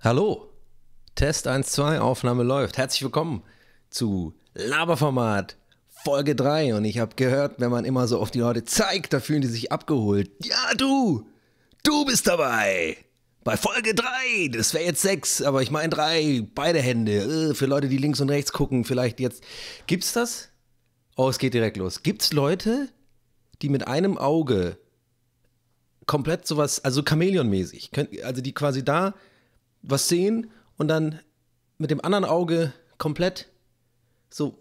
Hallo, Test 1-2, Aufnahme läuft. Herzlich willkommen zu Laberformat Folge 3. Und ich habe gehört, wenn man immer so auf die Leute zeigt, da fühlen die sich abgeholt. Ja, du, du bist dabei. Bei Folge 3, das wäre jetzt 6, aber ich meine 3, beide Hände. Äh, für Leute, die links und rechts gucken, vielleicht jetzt. Gibt's das? Oh, es geht direkt los. Gibt's Leute, die mit einem Auge komplett sowas, also Chamäleon-mäßig, also die quasi da was sehen und dann mit dem anderen Auge komplett so,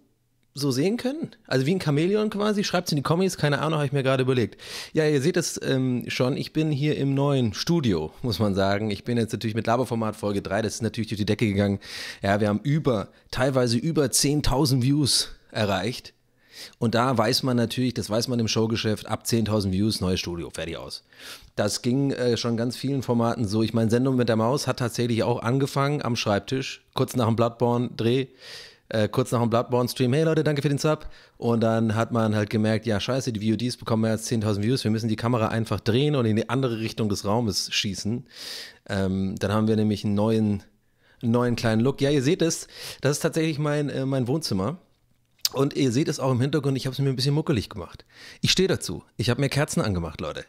so sehen können. Also wie ein Chamäleon quasi. Schreibt es in die Kommis, keine Ahnung, habe ich mir gerade überlegt. Ja, ihr seht es ähm, schon, ich bin hier im neuen Studio, muss man sagen. Ich bin jetzt natürlich mit Laberformat Folge 3, das ist natürlich durch die Decke gegangen. Ja, wir haben über, teilweise über 10.000 Views erreicht. Und da weiß man natürlich, das weiß man im Showgeschäft, ab 10.000 Views, neues Studio, fertig aus. Das ging äh, schon ganz vielen Formaten so. Ich meine, Sendung mit der Maus hat tatsächlich auch angefangen am Schreibtisch, kurz nach dem Bloodborne-Dreh. Äh, kurz nach dem Bloodborne-Stream, hey Leute, danke für den Sub. Und dann hat man halt gemerkt, ja, scheiße, die VODs bekommen mehr als 10.000 Views, wir müssen die Kamera einfach drehen und in die andere Richtung des Raumes schießen. Ähm, dann haben wir nämlich einen neuen, neuen kleinen Look. Ja, ihr seht es, das ist tatsächlich mein, äh, mein Wohnzimmer. Und ihr seht es auch im Hintergrund, ich habe es mir ein bisschen muckelig gemacht. Ich stehe dazu. Ich habe mir Kerzen angemacht, Leute.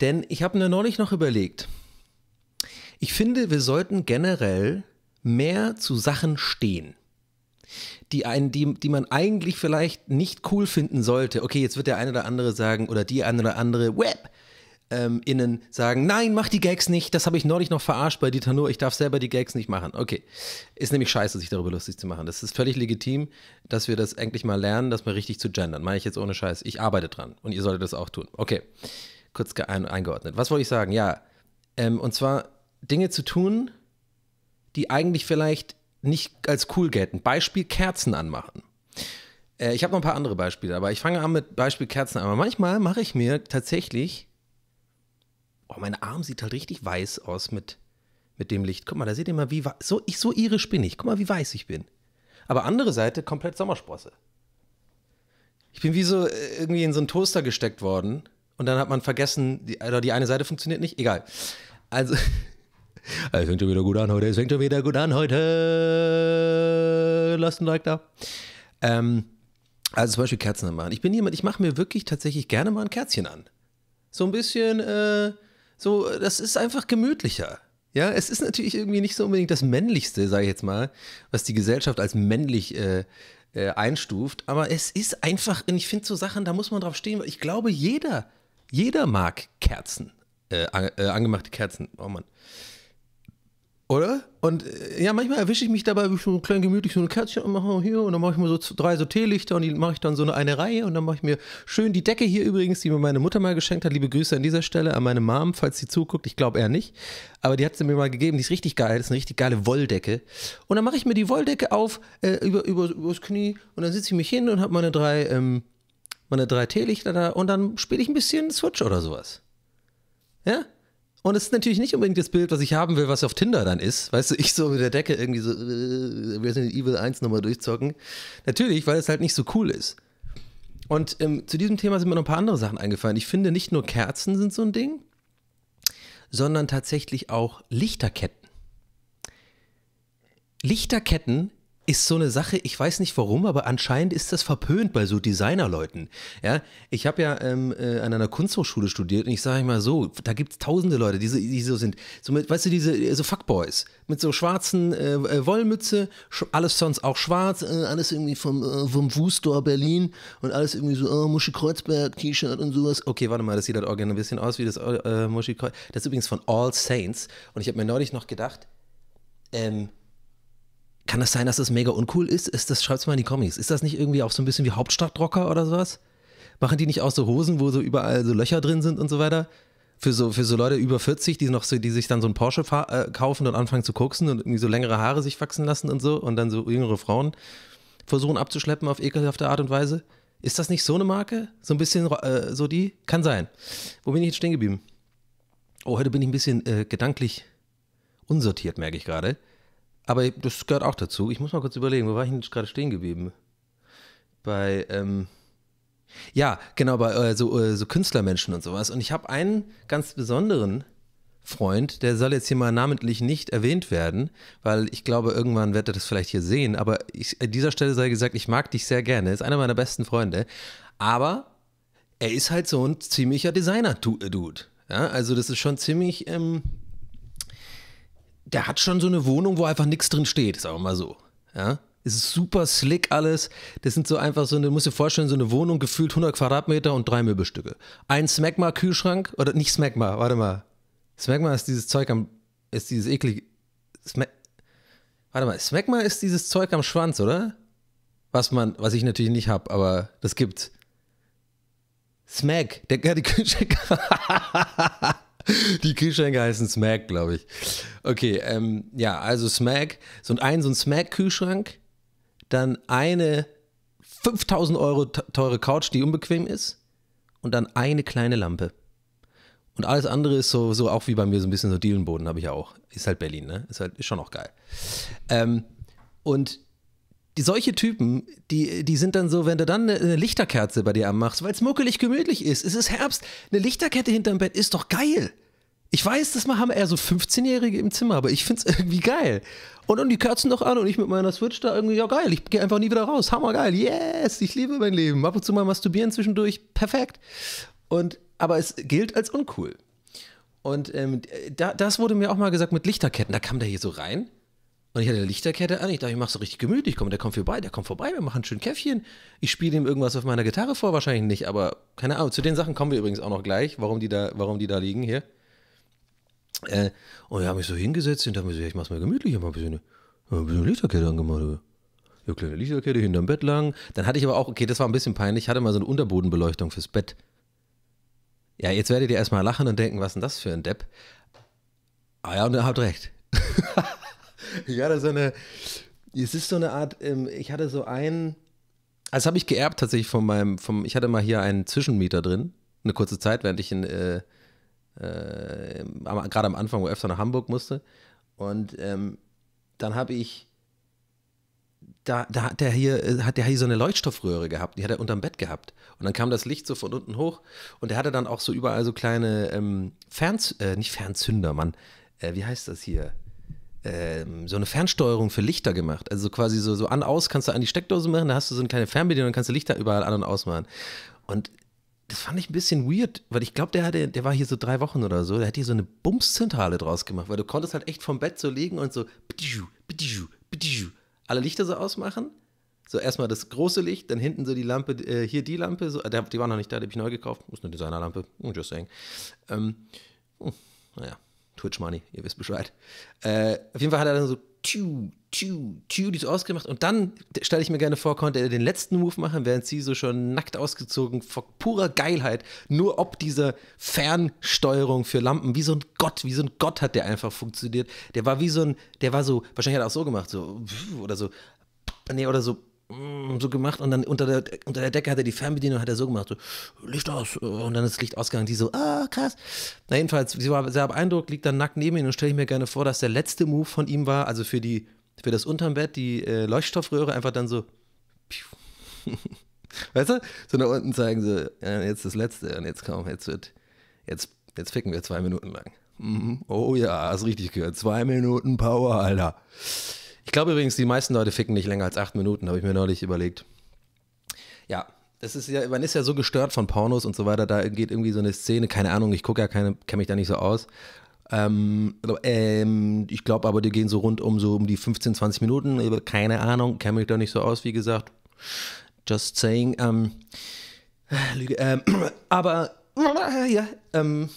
Denn ich habe mir neulich noch überlegt, ich finde, wir sollten generell mehr zu Sachen stehen. Die, einen, die, die man eigentlich vielleicht nicht cool finden sollte. Okay, jetzt wird der eine oder andere sagen, oder die eine oder andere Web, ähm, innen sagen, nein, mach die Gags nicht, das habe ich neulich noch verarscht bei Dieter Nur, ich darf selber die Gags nicht machen. Okay, ist nämlich scheiße, sich darüber lustig zu machen. Das ist völlig legitim, dass wir das endlich mal lernen, das mal richtig zu gendern. Meine ich jetzt ohne Scheiß. Ich arbeite dran und ihr solltet das auch tun. Okay, kurz eingeordnet. Was wollte ich sagen? Ja, ähm, und zwar Dinge zu tun, die eigentlich vielleicht nicht als cool gelten. Beispiel Kerzen anmachen. Äh, ich habe noch ein paar andere Beispiele, aber ich fange an mit Beispiel Kerzen an. Aber manchmal mache ich mir tatsächlich, oh, mein Arm sieht halt richtig weiß aus mit, mit dem Licht. Guck mal, da seht ihr mal, wie so, ich, so irisch bin ich. Guck mal, wie weiß ich bin. Aber andere Seite komplett Sommersprosse. Ich bin wie so äh, irgendwie in so einen Toaster gesteckt worden und dann hat man vergessen, die, oder die eine Seite funktioniert nicht, egal. Also, es fängt schon wieder gut an heute, es fängt schon wieder gut an heute. Lasst ein Like da. Ähm, also zum Beispiel Kerzen anmachen. Ich bin jemand, ich mache mir wirklich tatsächlich gerne mal ein Kerzchen an. So ein bisschen, äh, so, das ist einfach gemütlicher. Ja, es ist natürlich irgendwie nicht so unbedingt das Männlichste, sage ich jetzt mal, was die Gesellschaft als männlich äh, äh, einstuft. Aber es ist einfach, und ich finde so Sachen, da muss man drauf stehen, weil ich glaube, jeder jeder mag Kerzen. Äh, äh, angemachte Kerzen. Oh Mann. Oder? Und äh, ja, manchmal erwische ich mich dabei, wie ich so klein gemütlich so eine Kerze mache hier und dann mache ich mir so drei so Teelichter und die mache ich dann so eine, eine Reihe und dann mache ich mir schön die Decke hier übrigens, die mir meine Mutter mal geschenkt hat. Liebe Grüße an dieser Stelle an meine Mom, falls sie zuguckt. Ich glaube eher nicht. Aber die hat sie mir mal gegeben. Die ist richtig geil. Das ist eine richtig geile Wolldecke. Und dann mache ich mir die Wolldecke auf äh, über, über, übers Knie und dann sitze ich mich hin und habe meine drei. Ähm, meine drei Teelichter da und dann spiele ich ein bisschen Switch oder sowas. Ja? Und es ist natürlich nicht unbedingt das Bild, was ich haben will, was auf Tinder dann ist. Weißt du, ich so mit der Decke irgendwie so äh, Resident Evil 1 nochmal durchzocken. Natürlich, weil es halt nicht so cool ist. Und ähm, zu diesem Thema sind mir noch ein paar andere Sachen eingefallen. Ich finde, nicht nur Kerzen sind so ein Ding, sondern tatsächlich auch Lichterketten. Lichterketten ist so eine Sache, ich weiß nicht warum, aber anscheinend ist das verpönt bei so Designerleuten. Ja, ich habe ja ähm, äh, an einer Kunsthochschule studiert und ich sage mal so, da gibt es tausende Leute, die so, die so sind, so mit, weißt du, diese äh, so Fuckboys mit so schwarzen äh, äh Wollmütze, alles sonst auch schwarz, äh, alles irgendwie vom, äh, vom Wustor Berlin und alles irgendwie so, oh, Muschi Kreuzberg T-Shirt und sowas. Okay, warte mal, das sieht halt auch gerne ein bisschen aus wie das äh, Muschi Kreuzberg. Das ist übrigens von All Saints und ich habe mir neulich noch gedacht, ähm, kann das sein, dass das mega uncool ist? Ist das, schreibt's mal in die Comics. Ist das nicht irgendwie auch so ein bisschen wie Hauptstadtrocker oder sowas? Machen die nicht auch so Hosen, wo so überall so Löcher drin sind und so weiter? Für so, für so Leute über 40, die noch so, die sich dann so ein Porsche äh, kaufen und anfangen zu koksen und irgendwie so längere Haare sich wachsen lassen und so und dann so jüngere Frauen versuchen abzuschleppen auf ekelhafte Art und Weise. Ist das nicht so eine Marke? So ein bisschen äh, so die? Kann sein. Wo bin ich jetzt stehen geblieben? Oh, heute bin ich ein bisschen äh, gedanklich unsortiert, merke ich gerade. Aber das gehört auch dazu. Ich muss mal kurz überlegen, wo war ich denn gerade stehen geblieben? Bei, ähm, ja, genau, bei äh, so, äh, so Künstlermenschen und sowas. Und ich habe einen ganz besonderen Freund, der soll jetzt hier mal namentlich nicht erwähnt werden, weil ich glaube, irgendwann wird er das vielleicht hier sehen. Aber ich, an dieser Stelle sei gesagt, ich mag dich sehr gerne. Ist einer meiner besten Freunde. Aber er ist halt so ein ziemlicher Designer-Dude. Ja, also das ist schon ziemlich ähm, der hat schon so eine Wohnung, wo einfach nichts drin steht, sagen wir mal so. Ja? Es ist super slick alles. Das sind so einfach so eine, musst dir vorstellen, so eine Wohnung gefühlt 100 Quadratmeter und drei Möbelstücke. Ein Smegma-Kühlschrank, oder nicht Smegma, warte mal. Smegma ist dieses Zeug am, ist dieses eklig. warte mal, Smegma ist dieses Zeug am Schwanz, oder? Was man, was ich natürlich nicht habe, aber das gibt's. Smeg, der, die Kühlschrank. Die Kühlschränke heißen Smack, glaube ich. Okay, ähm, ja, also Smack, so ein, so ein Smack-Kühlschrank, dann eine 5000 Euro teure Couch, die unbequem ist, und dann eine kleine Lampe. Und alles andere ist so, so auch wie bei mir so ein bisschen so Dielenboden habe ich auch. Ist halt Berlin, ne? Ist halt ist schon auch geil. Ähm, und die, solche Typen, die, die sind dann so, wenn du dann eine Lichterkerze bei dir anmachst, weil es muckelig gemütlich ist. Es ist Herbst. Eine Lichterkette hinterm Bett ist doch geil. Ich weiß, das haben eher so 15-Jährige im Zimmer, aber ich finde es irgendwie geil. Und, dann die Kerzen noch an und ich mit meiner Switch da irgendwie, ja geil, ich gehe einfach nie wieder raus. Hammergeil, yes, ich liebe mein Leben. Ab und zu mal masturbieren zwischendurch, perfekt. Und, aber es gilt als uncool. Und ähm, da, das wurde mir auch mal gesagt mit Lichterketten. Da kam der hier so rein und ich hatte eine Lichterkette an. Ich dachte, ich mache es richtig gemütlich. Komm, der kommt vorbei, der kommt vorbei. Wir machen schön Käffchen. Ich spiele ihm irgendwas auf meiner Gitarre vor, wahrscheinlich nicht, aber keine Ahnung. Zu den Sachen kommen wir übrigens auch noch gleich, warum die da, warum die da liegen hier. Äh, und wir haben mich so hingesetzt und mir so, ja, ich mach's mir gemütlich, ich hab ein bisschen, ein bisschen Lichterkette angemacht. Ja, kleine Lichterkette hinterm Bett lang. Dann hatte ich aber auch, okay, das war ein bisschen peinlich, ich hatte mal so eine Unterbodenbeleuchtung fürs Bett. Ja, jetzt werdet ihr erstmal lachen und denken, was ist denn das für ein Depp? Ah ja, und ihr habt recht. Ich hatte so eine, es ist so eine Art, ähm, ich hatte so einen, also habe ich geerbt tatsächlich von meinem, vom, ich hatte mal hier einen Zwischenmieter drin, eine kurze Zeit, während ich in, äh, äh, gerade am Anfang wo öfter nach Hamburg musste. Und ähm, dann habe ich, da, da hat der hier, äh, hat der hier so eine Leuchtstoffröhre gehabt, die hat er unterm Bett gehabt. Und dann kam das Licht so von unten hoch und er hatte dann auch so überall so kleine ähm, Fernz, äh, nicht Fernzünder, Mann. Äh, wie heißt das hier? Ähm, so eine Fernsteuerung für Lichter gemacht. Also quasi so, so an-aus kannst du an die Steckdose machen, da hast du so eine kleine Fernbedienung, und kannst du Lichter überall an- und ausmachen. Und das fand ich ein bisschen weird, weil ich glaube, der, hatte, der war hier so drei Wochen oder so, der hat hier so eine Bumszentrale draus gemacht, weil du konntest halt echt vom Bett so liegen und so alle Lichter so ausmachen. So erstmal das große Licht, dann hinten so die Lampe, äh, hier die Lampe, so, die war noch nicht da, die habe ich neu gekauft, Ist eine Designerlampe, oh, just saying. Ähm, oh, naja, Twitch Money, ihr wisst Bescheid. Äh, auf jeden Fall hat er dann so tschu, tschu, tschu, die so ausgemacht und dann stelle ich mir gerne vor, konnte er den letzten Move machen, während sie so schon nackt ausgezogen, vor purer Geilheit, nur ob dieser Fernsteuerung für Lampen, wie so ein Gott, wie so ein Gott hat der einfach funktioniert. Der war wie so ein, der war so, wahrscheinlich hat er auch so gemacht, so, oder so, nee, oder so, Mm, so gemacht und dann unter der, unter der Decke hat er die Fernbedienung hat er so gemacht, so, Licht aus und dann ist das Licht ausgegangen, die so, ah, krass. Na jedenfalls, sie war sehr beeindruckt, liegt dann nackt neben ihm und stelle ich mir gerne vor, dass der letzte Move von ihm war, also für die, für das Unterbett, die äh, Leuchtstoffröhre einfach dann so, weißt du, so nach unten zeigen sie, ja, jetzt das letzte und jetzt komm, jetzt wird, jetzt, jetzt ficken wir zwei Minuten lang. Mhm. Oh ja, hast richtig gehört, zwei Minuten Power, Alter. Ich glaube übrigens, die meisten Leute ficken nicht länger als acht Minuten, habe ich mir neulich überlegt. Ja, das ist ja, man ist ja so gestört von Pornos und so weiter, da geht irgendwie so eine Szene, keine Ahnung, ich gucke ja keine, kenne mich da nicht so aus. Ähm, ähm, ich glaube aber, die gehen so rund um so um die 15, 20 Minuten, keine Ahnung, kenne mich da nicht so aus, wie gesagt. Just saying, ähm, ähm aber, ja, ähm,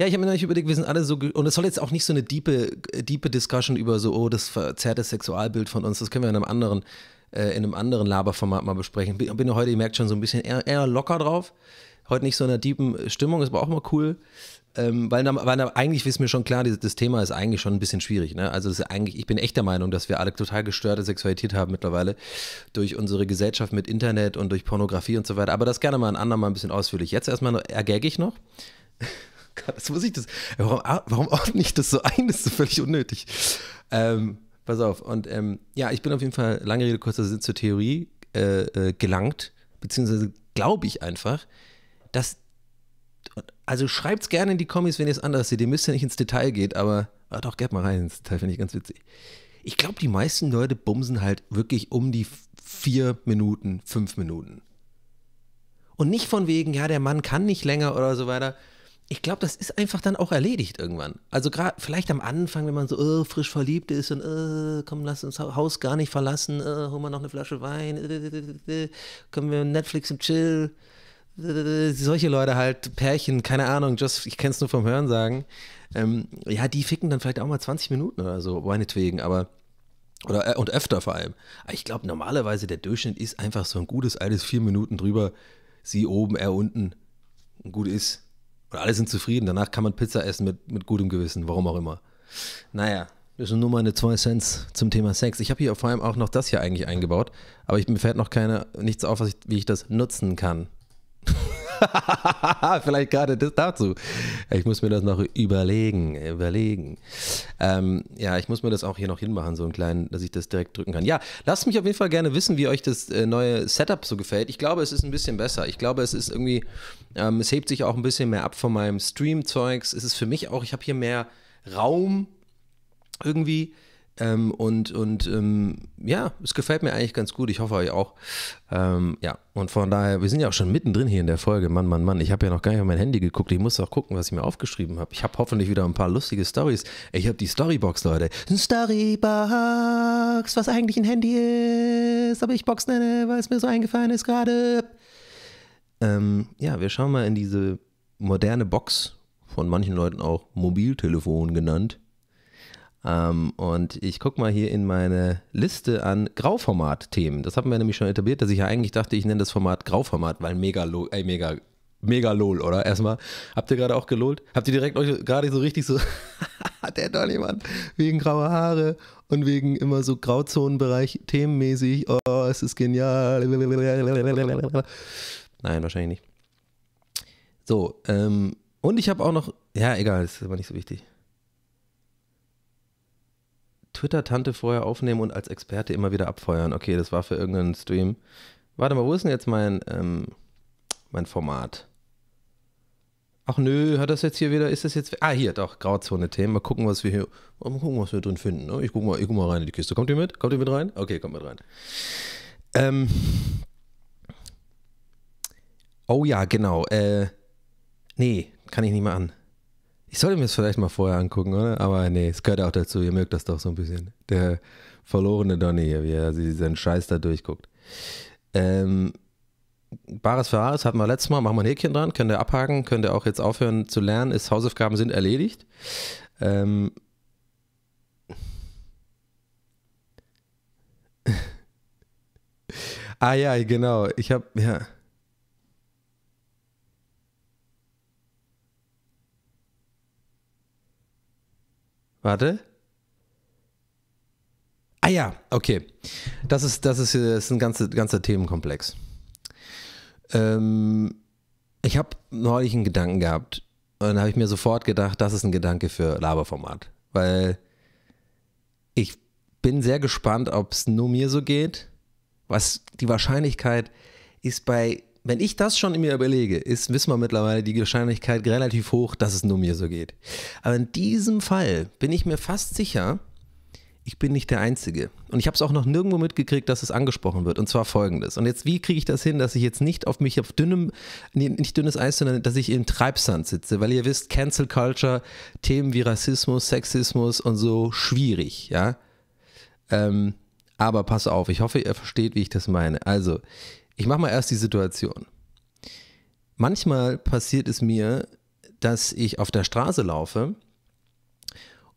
ja, ich habe mir nämlich überlegt, wir sind alle so, und es soll jetzt auch nicht so eine diepe, äh, diepe Discussion über so, oh, das verzerrte Sexualbild von uns, das können wir in einem anderen, äh, in einem anderen Laberformat mal besprechen. Bin, bin heute, ihr merkt schon, so ein bisschen eher, eher locker drauf. Heute nicht so in einer tiefen Stimmung, ist aber auch mal cool. Ähm, weil, weil eigentlich ist mir schon klar, dieses, das Thema ist eigentlich schon ein bisschen schwierig. Ne? Also eigentlich, ich bin echt der Meinung, dass wir alle total gestörte Sexualität haben mittlerweile durch unsere Gesellschaft mit Internet und durch Pornografie und so weiter. Aber das gerne mal ein andermal ein bisschen ausführlich. Jetzt erstmal ergäge ich noch das muss ich das. Warum, ah, warum ordne ich das so ein? Das ist völlig unnötig. Ähm, pass auf. Und ähm, ja, ich bin auf jeden Fall, lange Rede, kurzer Sinn zur Theorie äh, äh, gelangt, beziehungsweise glaube ich einfach, dass. Also schreibt es gerne in die Kommis, wenn ihr es anders seht. Ihr müsst ja nicht ins Detail gehen, aber ah, doch, geht mal rein ins Detail, finde ich ganz witzig. Ich glaube, die meisten Leute bumsen halt wirklich um die vier Minuten, fünf Minuten. Und nicht von wegen, ja, der Mann kann nicht länger oder so weiter, ich glaube, das ist einfach dann auch erledigt irgendwann. Also gerade vielleicht am Anfang, wenn man so oh, frisch verliebt ist und oh, komm, lass uns Haus gar nicht verlassen, oh, hol mal noch eine Flasche Wein, können wir Netflix und Chill. Solche Leute halt, Pärchen, keine Ahnung, just, ich kenne es nur vom Hören sagen. Ähm, ja, die ficken dann vielleicht auch mal 20 Minuten oder so, meinetwegen, aber oder, und öfter vor allem. ich glaube, normalerweise der Durchschnitt ist einfach so ein gutes altes vier Minuten drüber, sie oben, er unten. Gut ist. Und alle sind zufrieden. Danach kann man Pizza essen mit, mit gutem Gewissen, warum auch immer. Naja, das sind nur meine zwei Cents zum Thema Sex. Ich habe hier vor allem auch noch das hier eigentlich eingebaut, aber ich, mir fällt noch keine, nichts auf, ich, wie ich das nutzen kann. Vielleicht gerade das dazu. Ich muss mir das noch überlegen, überlegen. Ähm, ja, ich muss mir das auch hier noch hinmachen, so einen kleinen, dass ich das direkt drücken kann. Ja, lasst mich auf jeden Fall gerne wissen, wie euch das äh, neue Setup so gefällt. Ich glaube, es ist ein bisschen besser. Ich glaube, es ist irgendwie, ähm, es hebt sich auch ein bisschen mehr ab von meinem Stream-Zeugs. Es ist für mich auch, ich habe hier mehr Raum irgendwie ähm, und und ähm, ja, es gefällt mir eigentlich ganz gut. Ich hoffe euch auch. Ähm, ja, und von daher, wir sind ja auch schon mittendrin hier in der Folge. Mann, Mann, Mann, ich habe ja noch gar nicht auf mein Handy geguckt. Ich muss auch gucken, was ich mir aufgeschrieben habe. Ich habe hoffentlich wieder ein paar lustige Stories. Ich habe die Storybox, Leute. Storybox, was eigentlich ein Handy ist, aber ich Box nenne, weil es mir so eingefallen ist gerade. Ähm, ja, wir schauen mal in diese moderne Box, von manchen Leuten auch Mobiltelefon genannt ähm, und ich gucke mal hier in meine Liste an Grauformat-Themen. Das haben wir nämlich schon etabliert, dass ich ja eigentlich dachte, ich nenne das Format Grauformat, weil mega, ey, mega, mega lol, oder? Erstmal, habt ihr gerade auch gelohlt? Habt ihr direkt euch gerade so richtig so, hat der doch jemand wegen grauer Haare und wegen immer so Grauzonenbereich themenmäßig, oh, es ist genial. Nein, wahrscheinlich nicht. So, ähm, und ich habe auch noch, ja, egal, das ist aber nicht so wichtig. Twitter-Tante vorher aufnehmen und als Experte immer wieder abfeuern. Okay, das war für irgendeinen Stream. Warte mal, wo ist denn jetzt mein, ähm, mein Format? Ach nö, hat das jetzt hier wieder, ist das jetzt, ah hier, doch, Grauzone-Themen, mal gucken, was wir hier, mal gucken, was wir drin finden. Ne? Ich guck mal, ich guck mal rein in die Kiste. Kommt ihr mit? Kommt ihr mit rein? Okay, kommt mit rein. Ähm, oh ja, genau, äh, nee, kann ich nicht mehr an. Ich sollte mir das vielleicht mal vorher angucken, oder? Aber nee, es gehört auch dazu. Ihr mögt das doch so ein bisschen. Der verlorene Donny hier, wie er seinen Scheiß da durchguckt. Ähm, Bares für Haares hatten wir letztes Mal, machen wir ein Häkchen dran, könnt ihr abhaken, könnt ihr auch jetzt aufhören zu lernen, ist Hausaufgaben sind erledigt. Ähm, ah ja, genau, ich habe, ja. Warte. Ah ja, okay. Das ist, das ist, das ist ein ganzer, ganzer Themenkomplex. Ähm, ich habe neulich einen Gedanken gehabt und habe ich mir sofort gedacht, das ist ein Gedanke für Laberformat, weil ich bin sehr gespannt, ob es nur mir so geht. Was die Wahrscheinlichkeit ist bei wenn ich das schon in mir überlege, ist, wissen wir mittlerweile, die Wahrscheinlichkeit relativ hoch, dass es nur mir so geht. Aber in diesem Fall bin ich mir fast sicher, ich bin nicht der Einzige. Und ich habe es auch noch nirgendwo mitgekriegt, dass es angesprochen wird. Und zwar folgendes. Und jetzt, wie kriege ich das hin, dass ich jetzt nicht auf mich auf dünnem, nicht dünnes Eis, sondern dass ich im Treibsand sitze? Weil ihr wisst, Cancel Culture, Themen wie Rassismus, Sexismus und so, schwierig, ja. Ähm, aber pass auf, ich hoffe, ihr versteht, wie ich das meine. Also, ich mache mal erst die Situation. Manchmal passiert es mir, dass ich auf der Straße laufe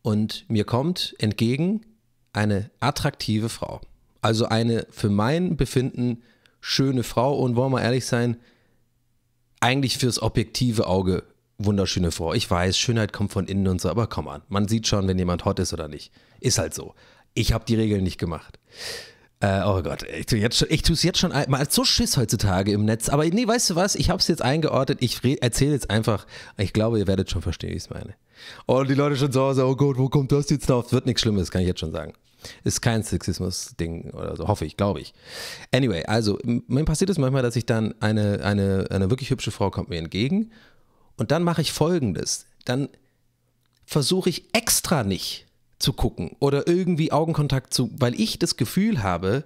und mir kommt entgegen eine attraktive Frau. Also eine für mein Befinden schöne Frau und wollen wir ehrlich sein, eigentlich fürs objektive Auge wunderschöne Frau. Ich weiß, Schönheit kommt von innen und so, aber komm an, man sieht schon, wenn jemand hot ist oder nicht. Ist halt so. Ich habe die Regeln nicht gemacht. Äh, oh Gott, ich tue, jetzt schon, ich tue es jetzt schon mal so Schiss heutzutage im Netz. Aber nee, weißt du was? Ich habe es jetzt eingeordnet. Ich erzähle jetzt einfach. Ich glaube, ihr werdet schon verstehen, wie ich es meine. Oh, und die Leute schon zu Hause, oh Gott, wo kommt das jetzt drauf? Wird nichts Schlimmes, kann ich jetzt schon sagen. Ist kein Sexismus-Ding oder so, hoffe ich, glaube ich. Anyway, also mir passiert es manchmal, dass ich dann eine, eine, eine wirklich hübsche Frau kommt mir entgegen und dann mache ich folgendes. Dann versuche ich extra nicht zu gucken oder irgendwie Augenkontakt zu, weil ich das Gefühl habe,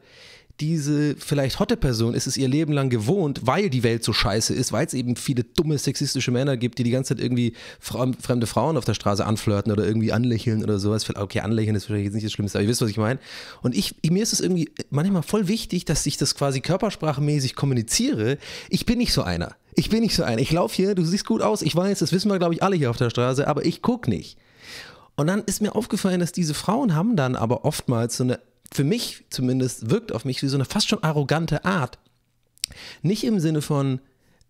diese vielleicht hotte Person ist es ihr Leben lang gewohnt, weil die Welt so scheiße ist, weil es eben viele dumme sexistische Männer gibt, die die ganze Zeit irgendwie fremde Frauen auf der Straße anflirten oder irgendwie anlächeln oder sowas. Okay, anlächeln ist vielleicht jetzt nicht das Schlimmste, aber ihr wisst, was ich meine. Und ich, mir ist es irgendwie manchmal voll wichtig, dass ich das quasi körpersprachmäßig kommuniziere. Ich bin nicht so einer. Ich bin nicht so einer. Ich laufe hier, du siehst gut aus. Ich weiß, das wissen wir, glaube ich, alle hier auf der Straße, aber ich gucke nicht. Und dann ist mir aufgefallen, dass diese Frauen haben dann aber oftmals so eine, für mich zumindest wirkt auf mich wie so eine fast schon arrogante Art. Nicht im Sinne von,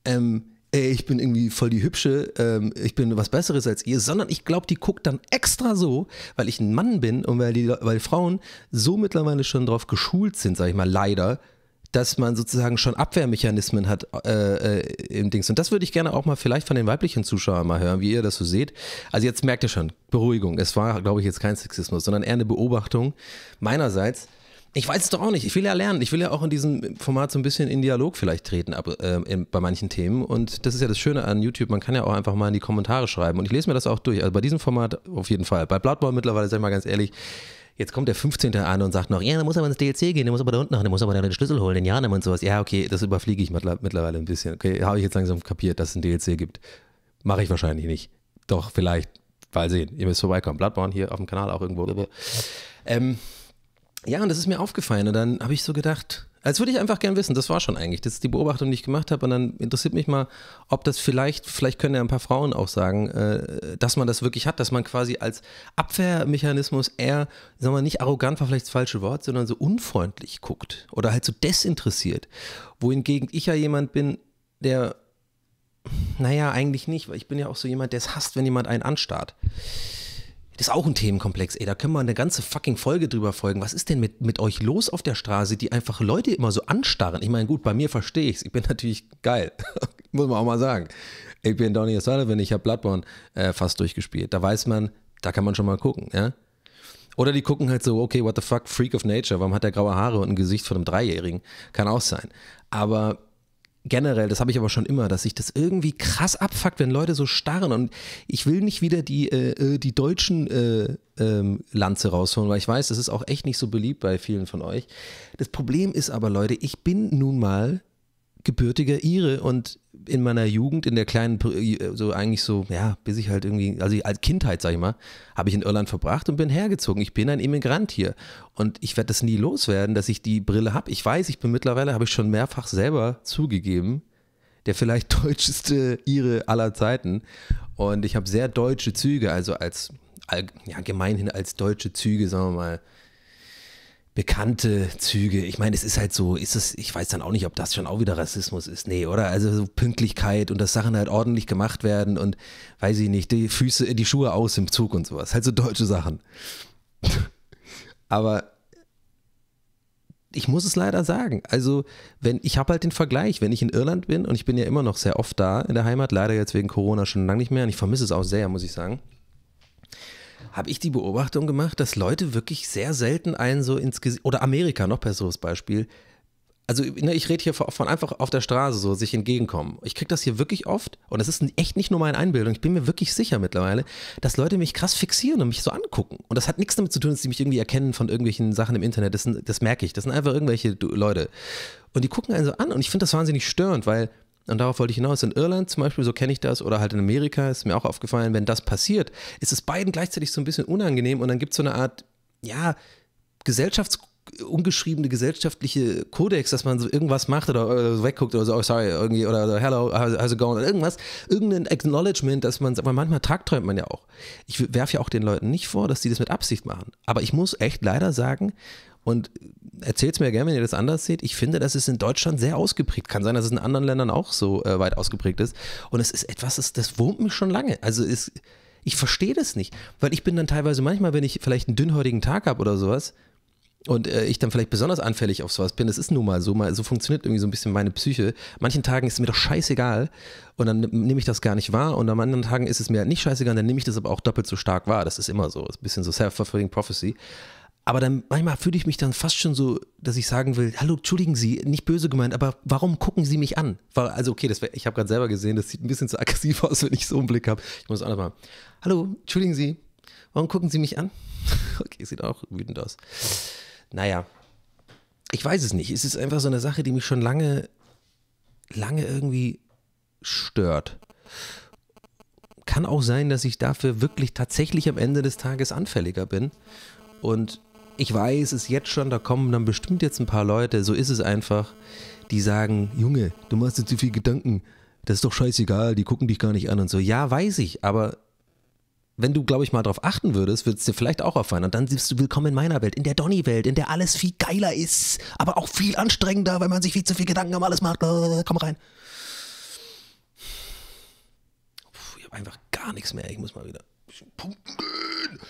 ähm, ey, ich bin irgendwie voll die Hübsche, ähm, ich bin was Besseres als ihr, sondern ich glaube, die guckt dann extra so, weil ich ein Mann bin und weil die weil Frauen so mittlerweile schon drauf geschult sind, sag ich mal, leider, dass man sozusagen schon Abwehrmechanismen hat äh, äh, im Dings. Und das würde ich gerne auch mal vielleicht von den weiblichen Zuschauern mal hören, wie ihr das so seht. Also jetzt merkt ihr schon, Beruhigung, es war, glaube ich, jetzt kein Sexismus, sondern eher eine Beobachtung meinerseits. Ich weiß es doch auch nicht. Ich will ja lernen. Ich will ja auch in diesem Format so ein bisschen in Dialog vielleicht treten ab, äh, in, bei manchen Themen. Und das ist ja das Schöne an YouTube. Man kann ja auch einfach mal in die Kommentare schreiben. Und ich lese mir das auch durch. Also bei diesem Format auf jeden Fall. Bei Bloodborne mittlerweile, sag ich mal ganz ehrlich, Jetzt kommt der 15. an und sagt noch, ja, da muss aber ins DLC gehen, der muss aber da unten noch, der muss aber da den Schlüssel holen, den Janem und sowas. Ja, okay, das überfliege ich mittlerweile ein bisschen. Okay, habe ich jetzt langsam kapiert, dass es ein DLC gibt. Mache ich wahrscheinlich nicht. Doch, vielleicht, weil sehen. Ihr müsst vorbeikommen. Bloodborne hier auf dem Kanal auch irgendwo. Ähm, ja, und das ist mir aufgefallen und dann habe ich so gedacht, als würde ich einfach gern wissen, das war schon eigentlich. Das ist die Beobachtung, die ich gemacht habe. Und dann interessiert mich mal, ob das vielleicht, vielleicht können ja ein paar Frauen auch sagen, äh, dass man das wirklich hat, dass man quasi als Abwehrmechanismus eher, sagen wir mal, nicht arrogant war vielleicht das falsche Wort, sondern so unfreundlich guckt oder halt so desinteressiert. Wohingegen ich ja jemand bin, der, naja, eigentlich nicht, weil ich bin ja auch so jemand, der es hasst, wenn jemand einen anstarrt. Das ist auch ein Themenkomplex, ey. Da können wir eine ganze fucking Folge drüber folgen. Was ist denn mit, mit euch los auf der Straße, die einfach Leute immer so anstarren? Ich meine, gut, bei mir verstehe ich es. Ich bin natürlich geil. Muss man auch mal sagen. Ich bin Donny Sullivan, ich habe Bloodborne äh, fast durchgespielt. Da weiß man, da kann man schon mal gucken, ja. Oder die gucken halt so, okay, what the fuck, Freak of Nature, warum hat der graue Haare und ein Gesicht von einem Dreijährigen? Kann auch sein. Aber generell, das habe ich aber schon immer, dass sich das irgendwie krass abfuckt, wenn Leute so starren. Und ich will nicht wieder die, äh, äh, die deutschen äh, ähm, Lanze rausholen, weil ich weiß, das ist auch echt nicht so beliebt bei vielen von euch. Das Problem ist aber, Leute, ich bin nun mal gebürtiger Ire und in meiner Jugend, in der kleinen, äh, so eigentlich so, ja, bis ich halt irgendwie, also als Kindheit, sag ich mal, habe ich in Irland verbracht und bin hergezogen. Ich bin ein Immigrant hier und ich werde das nie loswerden, dass ich die Brille habe. Ich weiß, ich bin mittlerweile, habe ich schon mehrfach selber zugegeben, der vielleicht deutscheste Ire aller Zeiten und ich habe sehr deutsche Züge, also als, ja, gemeinhin als deutsche Züge, sagen wir mal, bekannte Züge. Ich meine, es ist halt so, ist es, ich weiß dann auch nicht, ob das schon auch wieder Rassismus ist. Nee, oder? Also so Pünktlichkeit und dass Sachen halt ordentlich gemacht werden und weiß ich nicht, die Füße, die Schuhe aus im Zug und sowas. Halt so deutsche Sachen. Aber ich muss es leider sagen. Also, wenn ich habe halt den Vergleich, wenn ich in Irland bin und ich bin ja immer noch sehr oft da in der Heimat, leider jetzt wegen Corona schon lange nicht mehr und ich vermisse es auch sehr, muss ich sagen habe ich die Beobachtung gemacht, dass Leute wirklich sehr selten einen so ins Gesicht, oder Amerika, noch besseres Beispiel, also ne, ich rede hier von einfach auf der Straße so sich entgegenkommen. Ich kriege das hier wirklich oft und das ist echt nicht nur meine Einbildung. Ich bin mir wirklich sicher mittlerweile, dass Leute mich krass fixieren und mich so angucken. Und das hat nichts damit zu tun, dass sie mich irgendwie erkennen von irgendwelchen Sachen im Internet. Das, das merke ich. Das sind einfach irgendwelche Leute. Und die gucken einen so an und ich finde das wahnsinnig störend, weil und darauf wollte ich hinaus, in Irland zum Beispiel, so kenne ich das, oder halt in Amerika, ist mir auch aufgefallen, wenn das passiert, ist es beiden gleichzeitig so ein bisschen unangenehm und dann gibt es so eine Art, ja, Gesellschafts- ungeschriebene gesellschaftliche Kodex, dass man so irgendwas macht oder, wegguckt oder so, oh sorry, irgendwie, oder, so, hello, how's it going, oder irgendwas, irgendein Acknowledgement, dass man, weil manchmal tagträumt man ja auch. Ich werfe ja auch den Leuten nicht vor, dass die das mit Absicht machen. Aber ich muss echt leider sagen, und erzählt es mir gerne, wenn ihr das anders seht. Ich finde, das ist in Deutschland sehr ausgeprägt. Kann sein, dass es in anderen Ländern auch so äh, weit ausgeprägt ist. Und es ist etwas, das, das wurmt mich schon lange. Also ist, ich verstehe das nicht. Weil ich bin dann teilweise manchmal, wenn ich vielleicht einen dünnhäutigen Tag habe oder sowas, und äh, ich dann vielleicht besonders anfällig auf sowas bin, das ist nun mal so, mal, so funktioniert irgendwie so ein bisschen meine Psyche. Manchen Tagen ist es mir doch scheißegal und dann nehme ich das gar nicht wahr und an anderen Tagen ist es mir halt nicht scheißegal, dann nehme ich das aber auch doppelt so stark wahr. Das ist immer so, ist ein bisschen so self-fulfilling prophecy. Aber dann manchmal fühle ich mich dann fast schon so, dass ich sagen will, hallo, entschuldigen Sie, nicht böse gemeint, aber warum gucken Sie mich an? Also okay, das, ich habe gerade selber gesehen, das sieht ein bisschen zu aggressiv aus, wenn ich so einen Blick habe. Ich muss auch nochmal, hallo, entschuldigen Sie, warum gucken Sie mich an? okay, sieht auch wütend aus. Naja, ich weiß es nicht. Es ist einfach so eine Sache, die mich schon lange, lange irgendwie stört. Kann auch sein, dass ich dafür wirklich tatsächlich am Ende des Tages anfälliger bin und ich weiß es jetzt schon, da kommen dann bestimmt jetzt ein paar Leute, so ist es einfach, die sagen, Junge, du machst dir zu viel Gedanken, das ist doch scheißegal, die gucken dich gar nicht an und so. Ja, weiß ich, aber wenn du, glaube ich, mal drauf achten würdest, würdest du dir vielleicht auch auffallen. Und dann siehst du willkommen in meiner Welt, in der Donny-Welt, in der alles viel geiler ist, aber auch viel anstrengender, weil man sich viel zu viel Gedanken um alles macht. Äh, komm rein. Puh, ich habe einfach gar nichts mehr. Ich muss mal wieder ein bisschen pumpen gehen.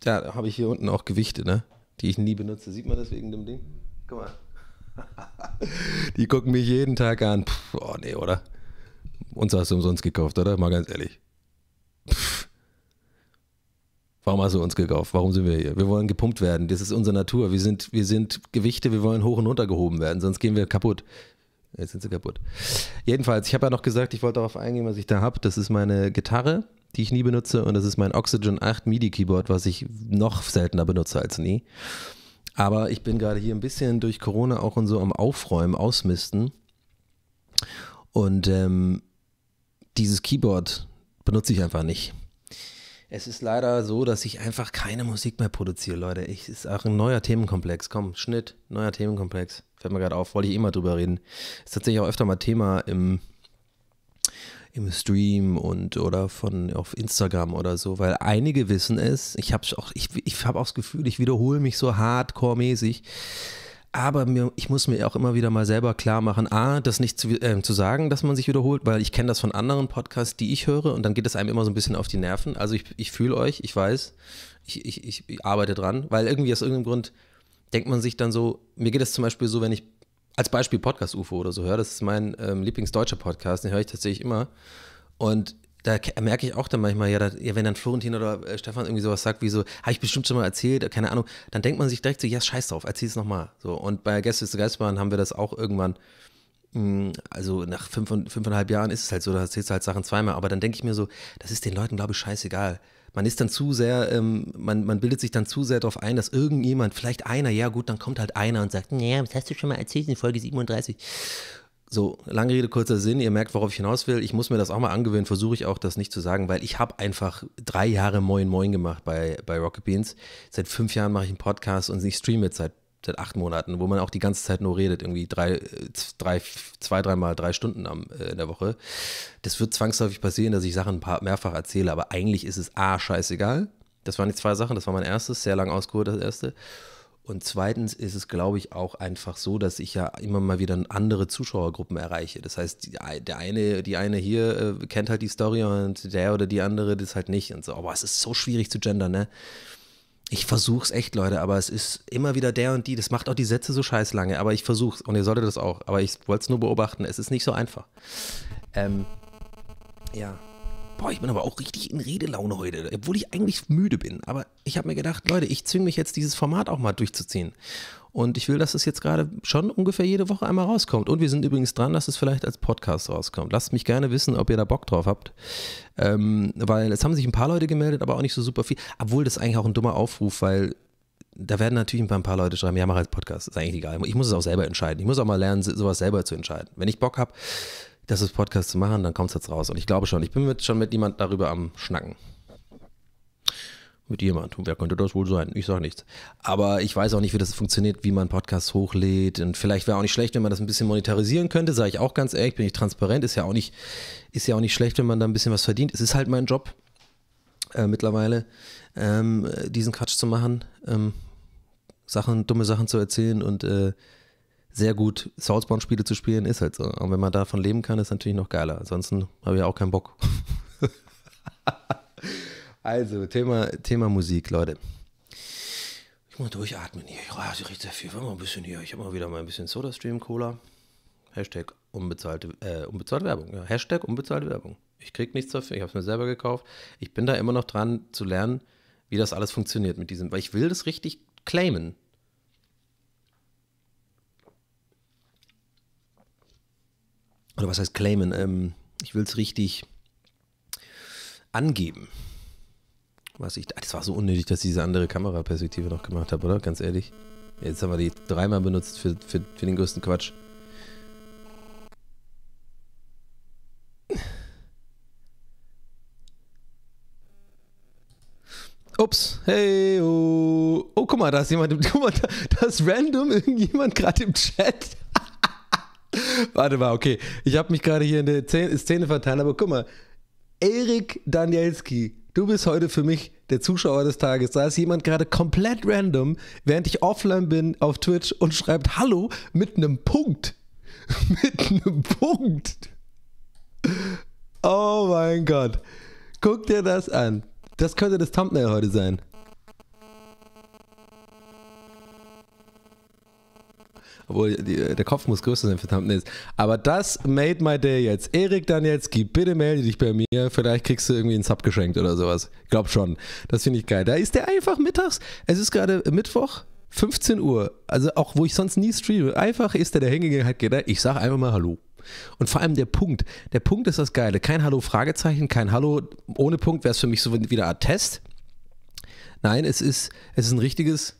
Da habe ich hier unten auch Gewichte, ne? Die ich nie benutze. Sieht man das wegen dem Ding? Guck mal. Die gucken mich jeden Tag an. Pff, oh nee, oder? Uns hast du umsonst gekauft, oder? Mal ganz ehrlich. Pff. Warum hast du uns gekauft? Warum sind wir hier? Wir wollen gepumpt werden. Das ist unsere Natur. Wir sind, wir sind Gewichte, wir wollen hoch und runter gehoben werden, sonst gehen wir kaputt. Jetzt sind sie kaputt. Jedenfalls, ich habe ja noch gesagt, ich wollte darauf eingehen, was ich da habe. Das ist meine Gitarre die ich nie benutze. Und das ist mein Oxygen 8 MIDI-Keyboard, was ich noch seltener benutze als nie. Aber ich bin gerade hier ein bisschen durch Corona auch und so am Aufräumen, Ausmisten. Und ähm, dieses Keyboard benutze ich einfach nicht. Es ist leider so, dass ich einfach keine Musik mehr produziere, Leute. Es ist auch ein neuer Themenkomplex. Komm, Schnitt, neuer Themenkomplex. Fällt mir gerade auf, wollte ich eh mal drüber reden. Ist tatsächlich auch öfter mal Thema im im Stream und oder von auf Instagram oder so, weil einige wissen es. Ich habe auch, ich, ich habe auch das Gefühl, ich wiederhole mich so hardcore-mäßig. Aber mir, ich muss mir auch immer wieder mal selber klar machen, a, das nicht zu, äh, zu sagen, dass man sich wiederholt, weil ich kenne das von anderen Podcasts, die ich höre und dann geht es einem immer so ein bisschen auf die Nerven. Also ich, ich fühle euch, ich weiß, ich, ich, ich arbeite dran, weil irgendwie aus irgendeinem Grund denkt man sich dann so, mir geht es zum Beispiel so, wenn ich als Beispiel Podcast-UFO oder so höre, das ist mein ähm, Lieblingsdeutscher Podcast, den höre ich tatsächlich immer. Und da merke ich auch dann manchmal, ja, dass, ja wenn dann Florentin oder äh, Stefan irgendwie sowas sagt, wie so, habe ich bestimmt schon mal erzählt, äh, keine Ahnung, dann denkt man sich direkt so, ja, scheiß drauf, erzähl es nochmal. So, und bei Gäste ist Geistbahn haben wir das auch irgendwann, mh, hm, also nach fünf und, fünfeinhalb Jahren ist es halt so, da erzählst du halt Sachen zweimal, aber dann denke ich mir so, das ist den Leuten, glaube ich, scheißegal man ist dann zu sehr, ähm, man, man bildet sich dann zu sehr darauf ein, dass irgendjemand, vielleicht einer, ja gut, dann kommt halt einer und sagt, naja, was hast du schon mal erzählt in Folge 37. So, lange Rede, kurzer Sinn, ihr merkt, worauf ich hinaus will. Ich muss mir das auch mal angewöhnen, versuche ich auch, das nicht zu sagen, weil ich habe einfach drei Jahre Moin Moin gemacht bei, bei Rocket Beans. Seit fünf Jahren mache ich einen Podcast und ich streame jetzt seit seit acht Monaten, wo man auch die ganze Zeit nur redet, irgendwie drei, drei zwei, dreimal drei Stunden am, äh, in der Woche. Das wird zwangsläufig passieren, dass ich Sachen ein paar mehrfach erzähle, aber eigentlich ist es A, scheißegal. Das waren die zwei Sachen, das war mein erstes, sehr lang ausgeholt, das erste. Und zweitens ist es, glaube ich, auch einfach so, dass ich ja immer mal wieder andere Zuschauergruppen erreiche. Das heißt, die, der eine, die eine hier äh, kennt halt die Story und der oder die andere das halt nicht und so. Aber es ist so schwierig zu gendern, ne? Ich versuch's echt, Leute, aber es ist immer wieder der und die. Das macht auch die Sätze so scheiß lange, aber ich versuch's und ihr solltet das auch. Aber ich wollte es nur beobachten. Es ist nicht so einfach. Ähm, ja. Boah, ich bin aber auch richtig in Redelaune heute, obwohl ich eigentlich müde bin. Aber ich habe mir gedacht, Leute, ich zwinge mich jetzt, dieses Format auch mal durchzuziehen. Und ich will, dass es jetzt gerade schon ungefähr jede Woche einmal rauskommt. Und wir sind übrigens dran, dass es vielleicht als Podcast rauskommt. Lasst mich gerne wissen, ob ihr da Bock drauf habt. Ähm, weil es haben sich ein paar Leute gemeldet, aber auch nicht so super viel. Obwohl das eigentlich auch ein dummer Aufruf, weil da werden natürlich ein paar, Leute schreiben, ja, mach als Podcast. Ist eigentlich egal. Ich muss es auch selber entscheiden. Ich muss auch mal lernen, sowas selber zu entscheiden. Wenn ich Bock habe, das als Podcast zu machen, dann kommt es jetzt raus. Und ich glaube schon, ich bin mit, schon mit jemand darüber am Schnacken mit jemandem. Wer könnte das wohl sein? Ich sage nichts. Aber ich weiß auch nicht, wie das funktioniert, wie man Podcasts hochlädt. Und vielleicht wäre auch nicht schlecht, wenn man das ein bisschen monetarisieren könnte, sage ich auch ganz ehrlich, bin ich transparent. Ist ja auch nicht, ist ja auch nicht schlecht, wenn man da ein bisschen was verdient. Es ist halt mein Job äh, mittlerweile, ähm, diesen Quatsch zu machen, ähm, Sachen, dumme Sachen zu erzählen und äh, sehr gut Sourceborne-Spiele zu spielen, ist halt so. Und wenn man davon leben kann, ist natürlich noch geiler. Ansonsten habe ich auch keinen Bock. Also, Thema, Thema Musik, Leute. Ich muss durchatmen hier. Ja, sie riecht sehr viel. Warte mal ein bisschen hier. Ich habe mal wieder mal ein bisschen Soda-Stream-Cola. Hashtag unbezahlte, äh, unbezahlte Werbung. Ja, Hashtag unbezahlte Werbung. Ich kriege nichts dafür. Ich habe es mir selber gekauft. Ich bin da immer noch dran zu lernen, wie das alles funktioniert mit diesem. Weil ich will das richtig claimen. Oder was heißt claimen? Ähm, ich will es richtig angeben. Was ich, das war so unnötig, dass ich diese andere Kameraperspektive noch gemacht habe, oder? Ganz ehrlich. Jetzt haben wir die dreimal benutzt für, für, für den größten Quatsch. Ups, hey, oh. oh, guck mal, da ist jemand, guck mal, da, da ist random irgendjemand gerade im Chat. Warte mal, okay, ich habe mich gerade hier in der Szene verteilt, aber guck mal, Erik Danielski du bist heute für mich der Zuschauer des Tages. Da ist jemand gerade komplett random, während ich offline bin auf Twitch und schreibt Hallo mit einem Punkt. mit einem Punkt. Oh mein Gott. Guck dir das an. Das könnte das Thumbnail heute sein. Obwohl, die, äh, der Kopf muss größer sein verdammt Thumbnails. Aber das made my day jetzt. Erik gib bitte melde dich bei mir. Vielleicht kriegst du irgendwie einen Sub geschenkt oder sowas. Glaub schon. Das finde ich geil. Da ist der einfach mittags. Es ist gerade Mittwoch. 15 Uhr, also auch wo ich sonst nie streame, einfach ist der der hingegangen, hat gedacht, ich sage einfach mal Hallo. Und vor allem der Punkt. Der Punkt ist das Geile. Kein Hallo Fragezeichen, kein Hallo ohne Punkt wäre es für mich so wieder eine Art Test. Nein, es ist, es ist ein richtiges,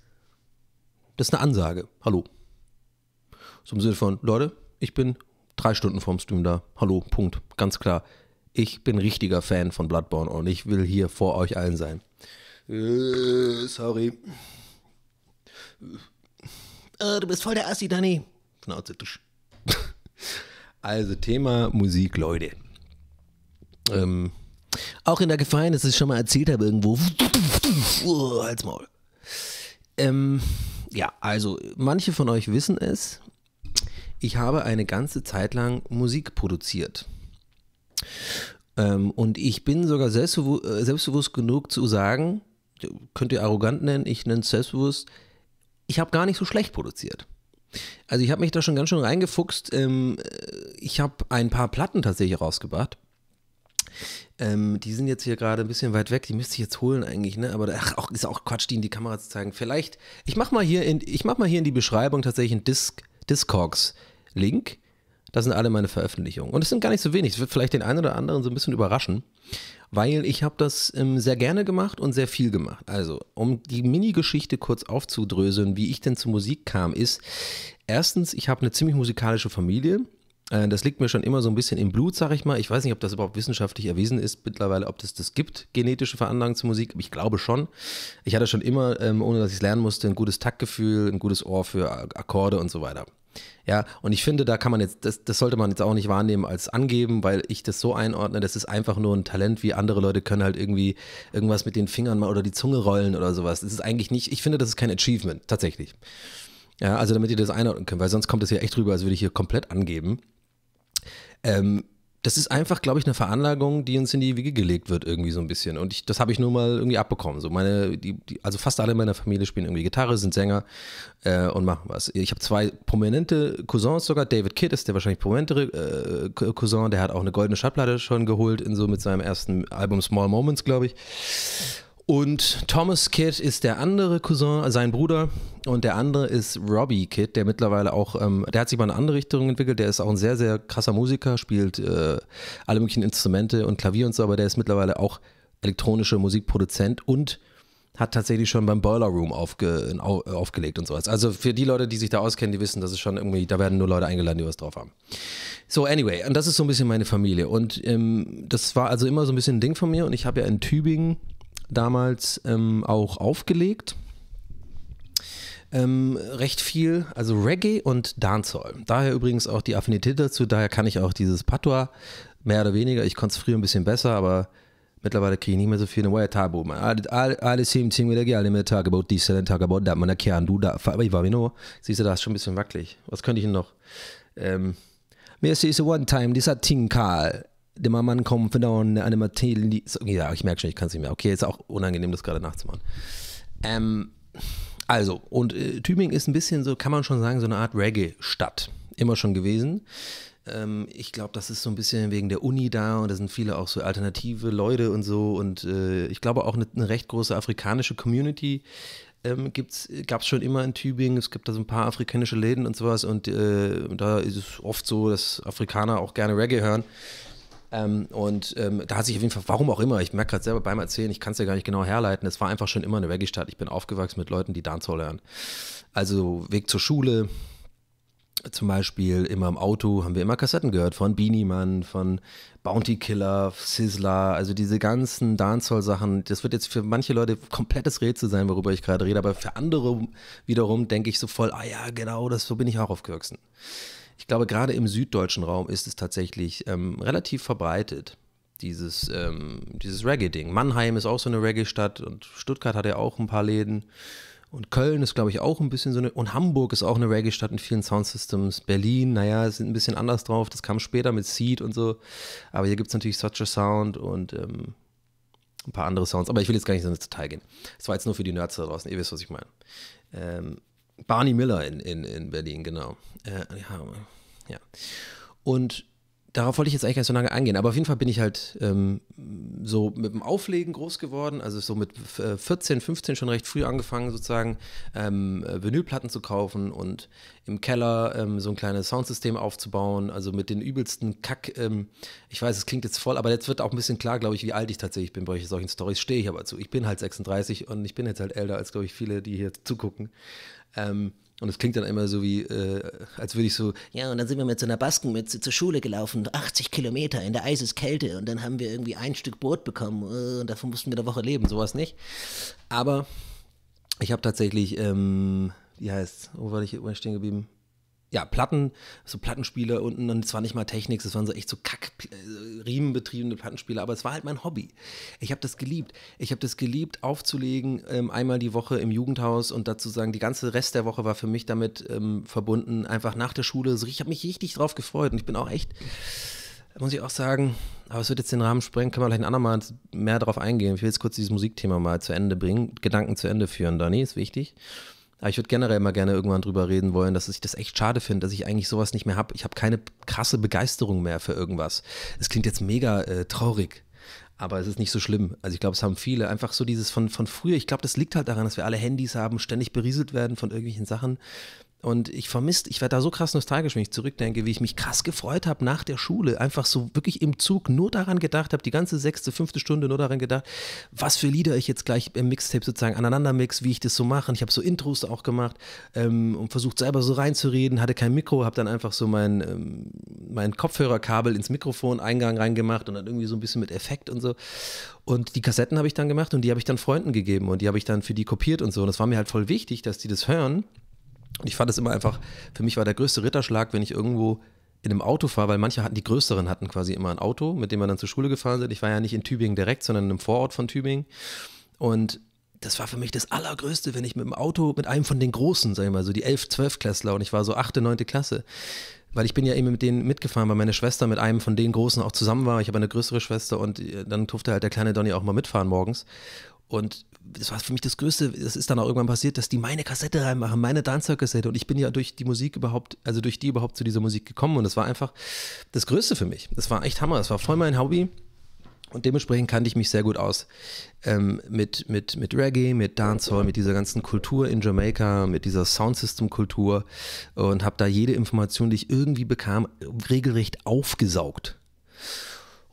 das ist eine Ansage. Hallo. So im Sinne von, Leute, ich bin drei Stunden vorm Stream da. Hallo, Punkt. Ganz klar. Ich bin richtiger Fan von Bloodborne und ich will hier vor euch allen sein. Äh, sorry. Oh, du bist voll der Assi, Danny. Schnauze. Also Thema Musik, Leute. Ähm, auch in der Gefallen, dass ich es schon mal erzählt habe, irgendwo. Oh, halt's Maul. Ähm, ja, also manche von euch wissen es, ich habe eine ganze Zeit lang Musik produziert. Ähm, und ich bin sogar selbstbewusst, äh, selbstbewusst genug zu sagen, könnt ihr arrogant nennen, ich nenne es selbstbewusst, ich habe gar nicht so schlecht produziert. Also ich habe mich da schon ganz schön reingefuchst. Ähm, ich habe ein paar Platten tatsächlich rausgebracht. Ähm, die sind jetzt hier gerade ein bisschen weit weg, die müsste ich jetzt holen eigentlich, ne? Aber ach, auch, ist auch Quatsch, die in die Kamera zu zeigen. Vielleicht, ich mache mal hier in, ich mach mal hier in die Beschreibung tatsächlich einen Disc Discogs-Link. Das sind alle meine Veröffentlichungen. Und es sind gar nicht so wenig. Es wird vielleicht den einen oder anderen so ein bisschen überraschen, weil ich habe das ähm, sehr gerne gemacht und sehr viel gemacht. Also, um die Mini-Geschichte kurz aufzudröseln, wie ich denn zur Musik kam, ist erstens, ich habe eine ziemlich musikalische Familie. Äh, das liegt mir schon immer so ein bisschen im Blut, sag ich mal. Ich weiß nicht, ob das überhaupt wissenschaftlich erwiesen ist mittlerweile, ob das das gibt, genetische Veranlagung zur Musik. Ich glaube schon. Ich hatte schon immer, ähm, ohne dass ich es lernen musste, ein gutes Taktgefühl, ein gutes Ohr für Akkorde und so weiter. Ja, und ich finde, da kann man jetzt, das, das sollte man jetzt auch nicht wahrnehmen als angeben, weil ich das so einordne, das ist einfach nur ein Talent, wie andere Leute können halt irgendwie irgendwas mit den Fingern mal oder die Zunge rollen oder sowas. Das ist eigentlich nicht, ich finde, das ist kein Achievement, tatsächlich. Ja, also damit ihr das einordnen könnt, weil sonst kommt das hier echt rüber, als würde ich hier komplett angeben. Ähm, das ist einfach, glaube ich, eine Veranlagung, die uns in die Wiege gelegt wird, irgendwie so ein bisschen. Und ich, das habe ich nur mal irgendwie abbekommen. So meine, die, die, also fast alle in meiner Familie spielen irgendwie Gitarre, sind Sänger äh, und machen was. Ich habe zwei prominente Cousins sogar. David Kidd ist der wahrscheinlich prominentere äh, Cousin, der hat auch eine goldene Schallplatte schon geholt, in so mit seinem ersten Album Small Moments, glaube ich. Und Thomas Kidd ist der andere Cousin, sein Bruder. Und der andere ist Robbie Kidd, der mittlerweile auch, ähm, der hat sich mal in eine andere Richtung entwickelt. Der ist auch ein sehr, sehr krasser Musiker, spielt äh, alle möglichen Instrumente und Klavier und so, aber der ist mittlerweile auch elektronischer Musikproduzent und hat tatsächlich schon beim Boiler Room aufge, auf, aufgelegt und sowas. Also für die Leute, die sich da auskennen, die wissen, das ist schon irgendwie, da werden nur Leute eingeladen, die was drauf haben. So, anyway, und das ist so ein bisschen meine Familie. Und ähm, das war also immer so ein bisschen ein Ding von mir. Und ich habe ja in Tübingen damals ähm, auch aufgelegt. Ähm, recht viel, also Reggae und Dancehall. Daher übrigens auch die Affinität dazu, daher kann ich auch dieses Patois mehr oder weniger. Ich konnte es früher ein bisschen besser, aber mittlerweile kriege ich nicht mehr so viel. Why talk about man? Alle seem to me girl, about this and talk about that. Man can do that. Aber ich war mir nur, siehst du, da ist schon ein bisschen wackelig. Was könnte ich denn noch? Ähm, mir ist one time, dieser Tinkal der Mann kommt von da eine Materie. Ja, ich merke schon, ich kann es nicht mehr. Okay, ist auch unangenehm, das gerade nachzumachen. Ähm, also, und äh, Tübingen ist ein bisschen so, kann man schon sagen, so eine Art Reggae-Stadt. Immer schon gewesen. Ähm, ich glaube, das ist so ein bisschen wegen der Uni da und da sind viele auch so alternative Leute und so. Und äh, ich glaube auch eine, eine, recht große afrikanische Community ähm, gab es schon immer in Tübingen. Es gibt da so ein paar afrikanische Läden und sowas. Und äh, da ist es oft so, dass Afrikaner auch gerne Reggae hören. Ähm, und ähm, da hat sich auf jeden Fall, warum auch immer, ich merke gerade selber beim Erzählen, ich kann es ja gar nicht genau herleiten, es war einfach schon immer eine Reggae-Stadt. Ich bin aufgewachsen mit Leuten, die Dancehall lernen. Also Weg zur Schule, zum Beispiel immer im Auto haben wir immer Kassetten gehört von Beanie Man, von Bounty Killer, Sizzler, also diese ganzen Dancehall-Sachen. Das wird jetzt für manche Leute komplettes Rätsel sein, worüber ich gerade rede, aber für andere wiederum denke ich so voll, ah ja, genau, das, so bin ich auch aufgewachsen. Ich glaube, gerade im süddeutschen Raum ist es tatsächlich ähm, relativ verbreitet, dieses, ähm, dieses Reggae-Ding. Mannheim ist auch so eine Reggae-Stadt und Stuttgart hat ja auch ein paar Läden. Und Köln ist, glaube ich, auch ein bisschen so eine. Und Hamburg ist auch eine Reggae-Stadt in vielen Soundsystems. Berlin, naja, sind ein bisschen anders drauf. Das kam später mit Seed und so. Aber hier gibt es natürlich Such a Sound und ähm, ein paar andere Sounds. Aber ich will jetzt gar nicht so ins Detail gehen. Das war jetzt nur für die Nerds da draußen. Ihr wisst, was ich meine. Ähm, Barney Miller in, in, in Berlin, genau. Äh, ja, ja. Und darauf wollte ich jetzt eigentlich gar nicht so lange eingehen, aber auf jeden Fall bin ich halt ähm, so mit dem Auflegen groß geworden, also so mit 14, 15 äh, schon recht früh angefangen, sozusagen ähm, Vinylplatten zu kaufen und im Keller ähm, so ein kleines Soundsystem aufzubauen, also mit den übelsten Kack. Ähm, ich weiß, es klingt jetzt voll, aber jetzt wird auch ein bisschen klar, glaube ich, wie alt ich tatsächlich bin. Bei solchen Stories stehe ich aber zu. Ich bin halt 36 und ich bin jetzt halt älter als, glaube ich, viele, die hier zugucken. Ähm, und es klingt dann immer so wie, äh, als würde ich so, ja, und dann sind wir mit so einer Baskenmütze zur Schule gelaufen, 80 Kilometer in der Eiseskälte und dann haben wir irgendwie ein Stück Brot bekommen äh, und davon mussten wir eine Woche leben, sowas nicht. Aber ich habe tatsächlich, ähm, wie heißt wo war ich stehen geblieben? ja, Platten, so Plattenspiele unten und zwar nicht mal Technics, es waren so echt so kack äh, riemenbetriebene Plattenspiele, aber es war halt mein Hobby. Ich habe das geliebt. Ich habe das geliebt, aufzulegen, ähm, einmal die Woche im Jugendhaus und dazu sagen, die ganze Rest der Woche war für mich damit ähm, verbunden, einfach nach der Schule. So, also ich habe mich richtig drauf gefreut und ich bin auch echt, muss ich auch sagen, aber es wird jetzt den Rahmen sprengen, können wir vielleicht ein andermal mehr drauf eingehen. Ich will jetzt kurz dieses Musikthema mal zu Ende bringen, Gedanken zu Ende führen, Dani, ist wichtig. Aber ah, ich würde generell mal gerne irgendwann drüber reden wollen, dass ich das echt schade finde, dass ich eigentlich sowas nicht mehr habe. Ich habe keine krasse Begeisterung mehr für irgendwas. Es klingt jetzt mega äh, traurig, aber es ist nicht so schlimm. Also ich glaube, es haben viele einfach so dieses von, von früher. Ich glaube, das liegt halt daran, dass wir alle Handys haben, ständig berieselt werden von irgendwelchen Sachen. Und ich vermisst, ich werde da so krass nostalgisch, wenn ich zurückdenke, wie ich mich krass gefreut habe nach der Schule. Einfach so wirklich im Zug nur daran gedacht habe, die ganze sechste, fünfte Stunde nur daran gedacht, was für Lieder ich jetzt gleich im Mixtape sozusagen aneinander mix, wie ich das so mache. Und ich habe so Intros auch gemacht ähm, und versucht selber so reinzureden, hatte kein Mikro, habe dann einfach so mein, ähm, mein Kopfhörerkabel ins Mikrofoneingang reingemacht und dann irgendwie so ein bisschen mit Effekt und so. Und die Kassetten habe ich dann gemacht und die habe ich dann Freunden gegeben und die habe ich dann für die kopiert und so. Und das war mir halt voll wichtig, dass die das hören. Und ich fand es immer einfach, für mich war der größte Ritterschlag, wenn ich irgendwo in einem Auto fahre, weil manche hatten, die größeren hatten quasi immer ein Auto, mit dem wir dann zur Schule gefahren sind. Ich war ja nicht in Tübingen direkt, sondern in einem Vorort von Tübingen. Und das war für mich das Allergrößte, wenn ich mit dem Auto, mit einem von den Großen, sag ich mal, so die 11, 12 Klässler und ich war so 8., 9. Klasse. Weil ich bin ja eben mit denen mitgefahren, weil meine Schwester mit einem von den Großen auch zusammen war. Ich habe eine größere Schwester und äh, dann durfte halt der kleine Donny auch mal mitfahren morgens. Und das war für mich das Größte, das ist dann auch irgendwann passiert, dass die meine Kassette reinmachen, meine Dancehall-Kassette. Und ich bin ja durch die Musik überhaupt, also durch die überhaupt zu dieser Musik gekommen. Und das war einfach das Größte für mich. Das war echt Hammer. Das war voll mein Hobby. Und dementsprechend kannte ich mich sehr gut aus ähm, mit, mit, mit Reggae, mit Dancehall, mit dieser ganzen Kultur in Jamaika, mit dieser Soundsystem-Kultur und habe da jede Information, die ich irgendwie bekam, regelrecht aufgesaugt.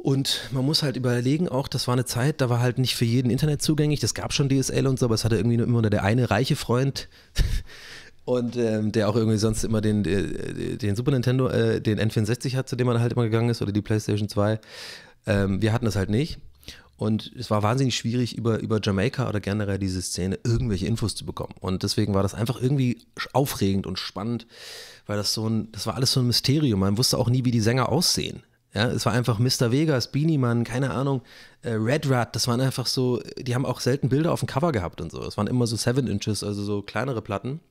Und man muss halt überlegen, auch das war eine Zeit, da war halt nicht für jeden Internet zugänglich. Das gab schon DSL und so, aber es hatte irgendwie nur immer nur der eine reiche Freund. Und ähm, der auch irgendwie sonst immer den, äh, den Super Nintendo, äh, den N64 hat, zu dem man halt immer gegangen ist, oder die PlayStation 2. Ähm, wir hatten das halt nicht. Und es war wahnsinnig schwierig, über, über Jamaika oder generell diese Szene irgendwelche Infos zu bekommen. Und deswegen war das einfach irgendwie aufregend und spannend, weil das so ein, das war alles so ein Mysterium. Man wusste auch nie, wie die Sänger aussehen. Ja, es war einfach Mr. Vegas, Beanie Man, keine Ahnung, äh, Red Rat, das waren einfach so, die haben auch selten Bilder auf dem Cover gehabt und so. Es waren immer so Seven Inches, also so kleinere Platten.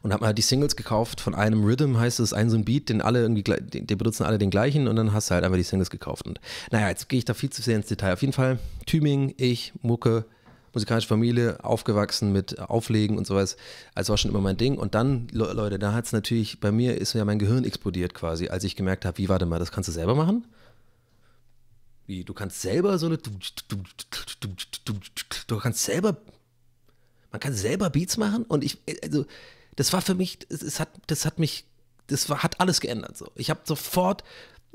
Und hab mal die Singles gekauft von einem Rhythm, heißt es, ein so ein Beat, den alle irgendwie, den, den benutzen alle den gleichen und dann hast du halt einfach die Singles gekauft. Und naja, jetzt gehe ich da viel zu sehr ins Detail. Auf jeden Fall, Tübingen, ich, Mucke, musikalische Familie, aufgewachsen mit Auflegen und sowas. Also war schon immer mein Ding. Und dann, Leute, da hat es natürlich, bei mir ist ja mein Gehirn explodiert quasi, als ich gemerkt habe, wie, warte mal, das kannst du selber machen? Wie, du kannst selber so eine, du kannst selber, man kann selber Beats machen? Und ich, also, das war für mich, es, es hat, das hat mich, das war, hat alles geändert so. Ich habe sofort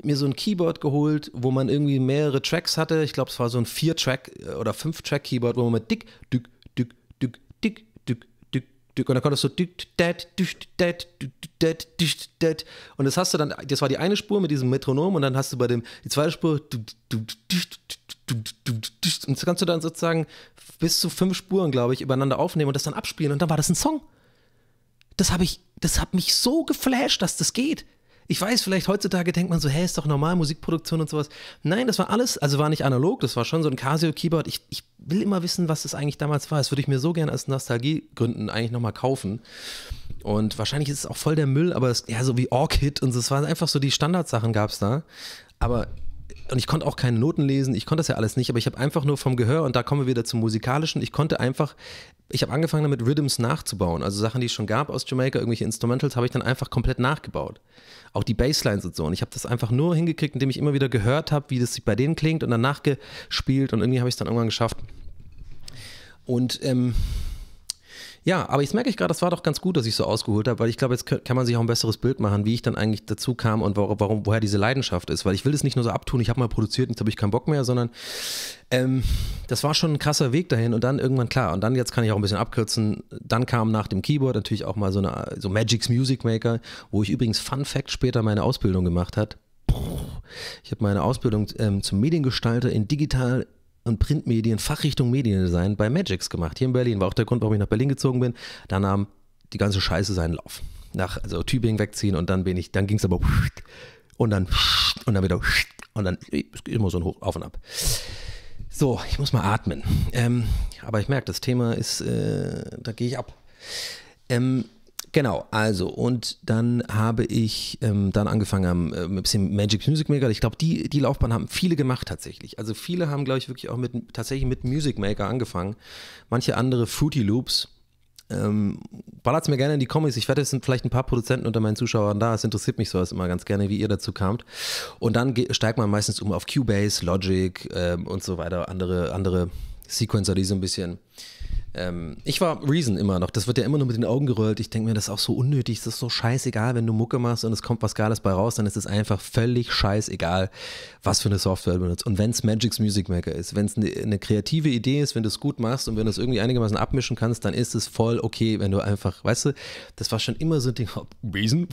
mir so ein Keyboard geholt, wo man irgendwie mehrere Tracks hatte. Ich glaube, es war so ein Vier-Track- äh, oder Fünf-Track-Keyboard, wo man mit dick, dick, dick, dick, dick, dick, dick, dick. Und dann konntest du dück, dat, dück, dat, dück, dat, dück, dat. Und das hast du dann, das war die eine Spur mit diesem Metronom und dann hast du bei dem, die zweite Spur, und das kannst du dann sozusagen bis zu fünf Spuren, glaube ich, übereinander aufnehmen und das dann abspielen. Und dann war das ein Song. Das habe ich, das hat mich so geflasht, dass das geht. Ich weiß, vielleicht heutzutage denkt man so, hey, ist doch normal, Musikproduktion und sowas. Nein, das war alles, also war nicht analog, das war schon so ein Casio-Keyboard. Ich, ich will immer wissen, was das eigentlich damals war. Das würde ich mir so gerne aus Nostalgiegründen eigentlich nochmal kaufen. Und wahrscheinlich ist es auch voll der Müll, aber es, ja, so wie Orchid und so, es waren einfach so die Standardsachen gab es da. Aber und ich konnte auch keine Noten lesen, ich konnte das ja alles nicht, aber ich habe einfach nur vom Gehör, und da kommen wir wieder zum Musikalischen, ich konnte einfach, ich habe angefangen damit Rhythms nachzubauen, also Sachen, die es schon gab aus Jamaica, irgendwelche Instrumentals, habe ich dann einfach komplett nachgebaut. Auch die Basslines und so. Und ich habe das einfach nur hingekriegt, indem ich immer wieder gehört habe, wie das bei denen klingt und dann nachgespielt und irgendwie habe ich es dann irgendwann geschafft. Und ähm, ja, aber jetzt merke ich gerade, das war doch ganz gut, dass ich so ausgeholt habe, weil ich glaube, jetzt kann man sich auch ein besseres Bild machen, wie ich dann eigentlich dazu kam und warum, warum woher diese Leidenschaft ist. Weil ich will es nicht nur so abtun, ich habe mal produziert, jetzt habe ich keinen Bock mehr, sondern ähm, das war schon ein krasser Weg dahin und dann irgendwann klar. Und dann jetzt kann ich auch ein bisschen abkürzen. Dann kam nach dem Keyboard natürlich auch mal so eine so Magic's Music Maker, wo ich übrigens Fun Fact später meine Ausbildung gemacht hat. Ich habe meine Ausbildung ähm, zum Mediengestalter in digital und Printmedien, Fachrichtung Mediendesign bei Magix gemacht. Hier in Berlin war auch der Grund, warum ich nach Berlin gezogen bin. Da nahm die ganze Scheiße seinen Lauf. Nach also Tübingen wegziehen und dann bin ich, dann ging es aber und dann und dann wieder und dann immer so ein Hoch auf und ab. So, ich muss mal atmen. Ähm, aber ich merke, das Thema ist, äh, da gehe ich ab. Ähm, Genau, also und dann habe ich ähm, dann angefangen am ähm, äh, ein bisschen Magic Music Maker. Ich glaube, die, die Laufbahn haben viele gemacht tatsächlich. Also viele haben, glaube ich, wirklich auch mit tatsächlich mit Music Maker angefangen. Manche andere Fruity Loops. Ähm, Ballert mir gerne in die Comics. Ich werde es sind vielleicht ein paar Produzenten unter meinen Zuschauern da. Es interessiert mich sowas immer ganz gerne, wie ihr dazu kamt. Und dann steigt man meistens um auf Cubase, Logic ähm, und so weiter, andere, andere Sequencer, die so ein bisschen ähm, ich war Reason immer noch. Das wird ja immer nur mit den Augen gerollt. Ich denke mir, das ist auch so unnötig. Das ist so scheißegal, wenn du Mucke machst und es kommt was Geiles bei raus, dann ist es einfach völlig scheißegal, was für eine Software du benutzt. Und wenn es Magic's Music Maker ist, wenn es eine, eine kreative Idee ist, wenn du es gut machst und wenn du es irgendwie einigermaßen abmischen kannst, dann ist es voll okay, wenn du einfach, weißt du, das war schon immer so ein Ding. Oh, Reason?